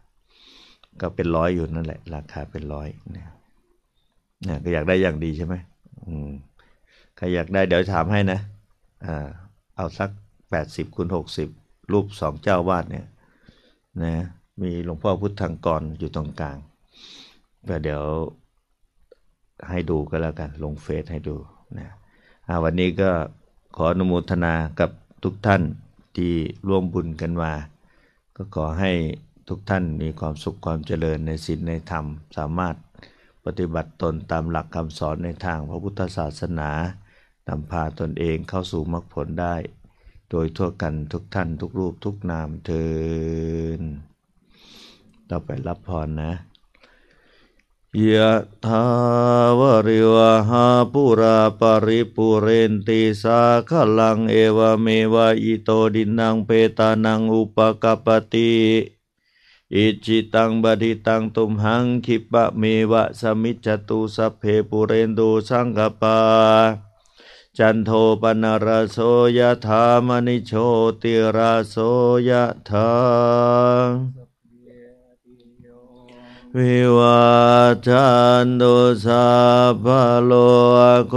ก็เป็นร้อยอยู่นั่นแหละราคาเป็นร้อยนะนะก็อยากได้อย่างดีใช่ไหมอืมใครอยากได้เดี๋ยวถามให้นะอ่าเอาสัก80คูณ60รูปสองเจ้าวาดเนี่ยนะมีหลวงพ่อพุทธังกรอยู่ตรงกลางแต่เดี๋ยวให้ดูก็แล้วกันลงเฟซให้ดูนะวันนี้ก็ขออนุโมทนากับทุกท่านที่ร่วมบุญกันมาก็ขอให้ทุกท่านมีความสุข ความเจริญในศีลในธรรม สามารถปฏิบัติตนตามหลักคำสอนในทางพระพุทธศาสนานำพาตนเองเข้าสู่มรรคผลได้โดยทั่วกันทุกท่านทุกรูปทุกนามเทินเราไปรับพรนะยะทาวริวหาปุราปริปุเรนติสาขลัง เอวเมวะอิโตดินังเปตานังอุปกปติ อิจิตังบดิตังตุมหังคิปะเมวะสมิจตุสัเพปุเรนโดสังกปาจันโทปนรโสยธามนิโชติราโสยธาวิวาจันโตสาพโลโค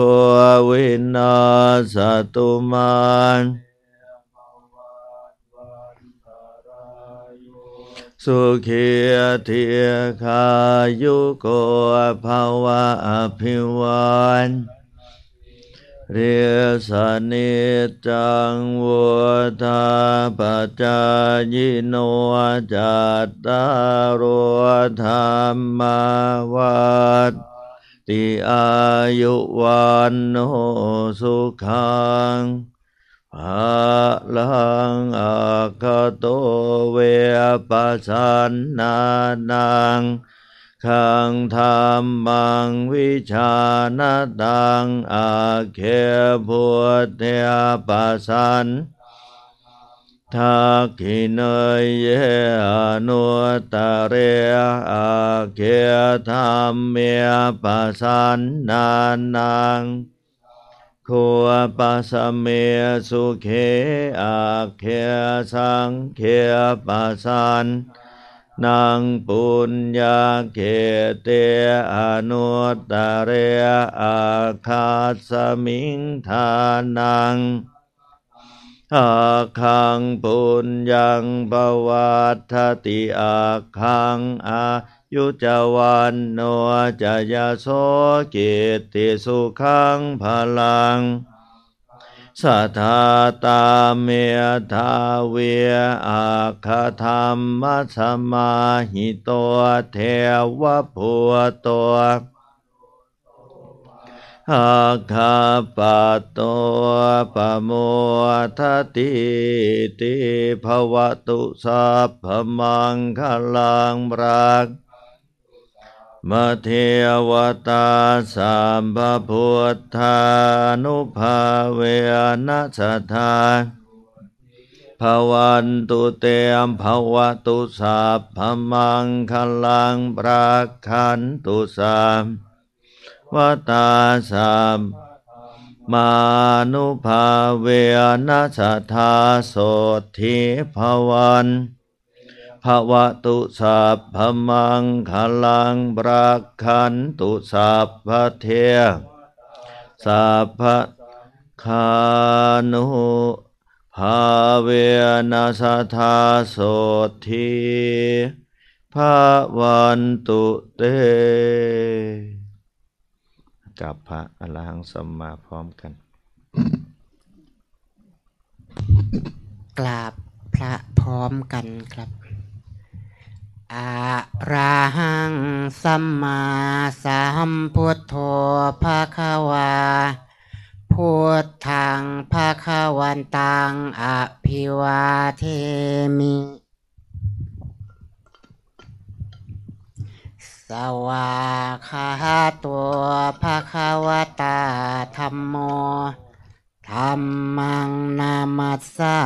วินาสตุมาน สุขีเทียคายุโกภาวะอภิวานเรียสนิจังวุธาปจายโนจัตตารุธรรมวัตติอายุวันโนสุขังภาลังอาคโตเวปสันนานังขังธรรมังวิชาาตังอาเคพุทเทปัสสันทักขิเนยเยอนุตเรอาเคธรรมเมปัสสันนานังขัวปัสเมสุเขอาเคสังเคปัสสันนังปุญญาเขเตอนุตตเรอาคาสมิงทานังอาคังปุญญังบวัทติอาคังอายุจวันโนจยโสกิติสุขังพลังสัทาตาเมธาเวอาคธรรมสมาหิตัวเทวพัวตัวอาคาปัตัวปโมทติติภวตุสัพพมังคลังรักมเทวตาสามพพุทธานุภาเวนัสธาภวันตุเตมภวตุสาพมังคลังปราคันตุสามวตาสามมานุภาเวนัสธาโสธิภวันภวะตุสัพพมังคลังปราขันตุสัพพเทสัพพคานุภาเวนัสธาโสทีภาวันตุเตกับพระอรหังสัมมาพร้อมกันกราบพระพร้อมกันครับอะระหังสัมมาสัมพุทโธภะคะวาพุทธังภะคะวันตังอภิวาเทมิ สวาคาตัวภะคะวตาธรรมโมธรรมังนามัสสา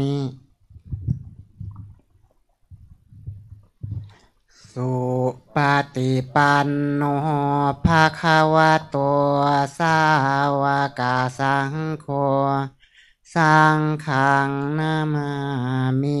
มิุปฏิปันโนภาคาวะโตสาวกาสังโฆสังขังนามามิ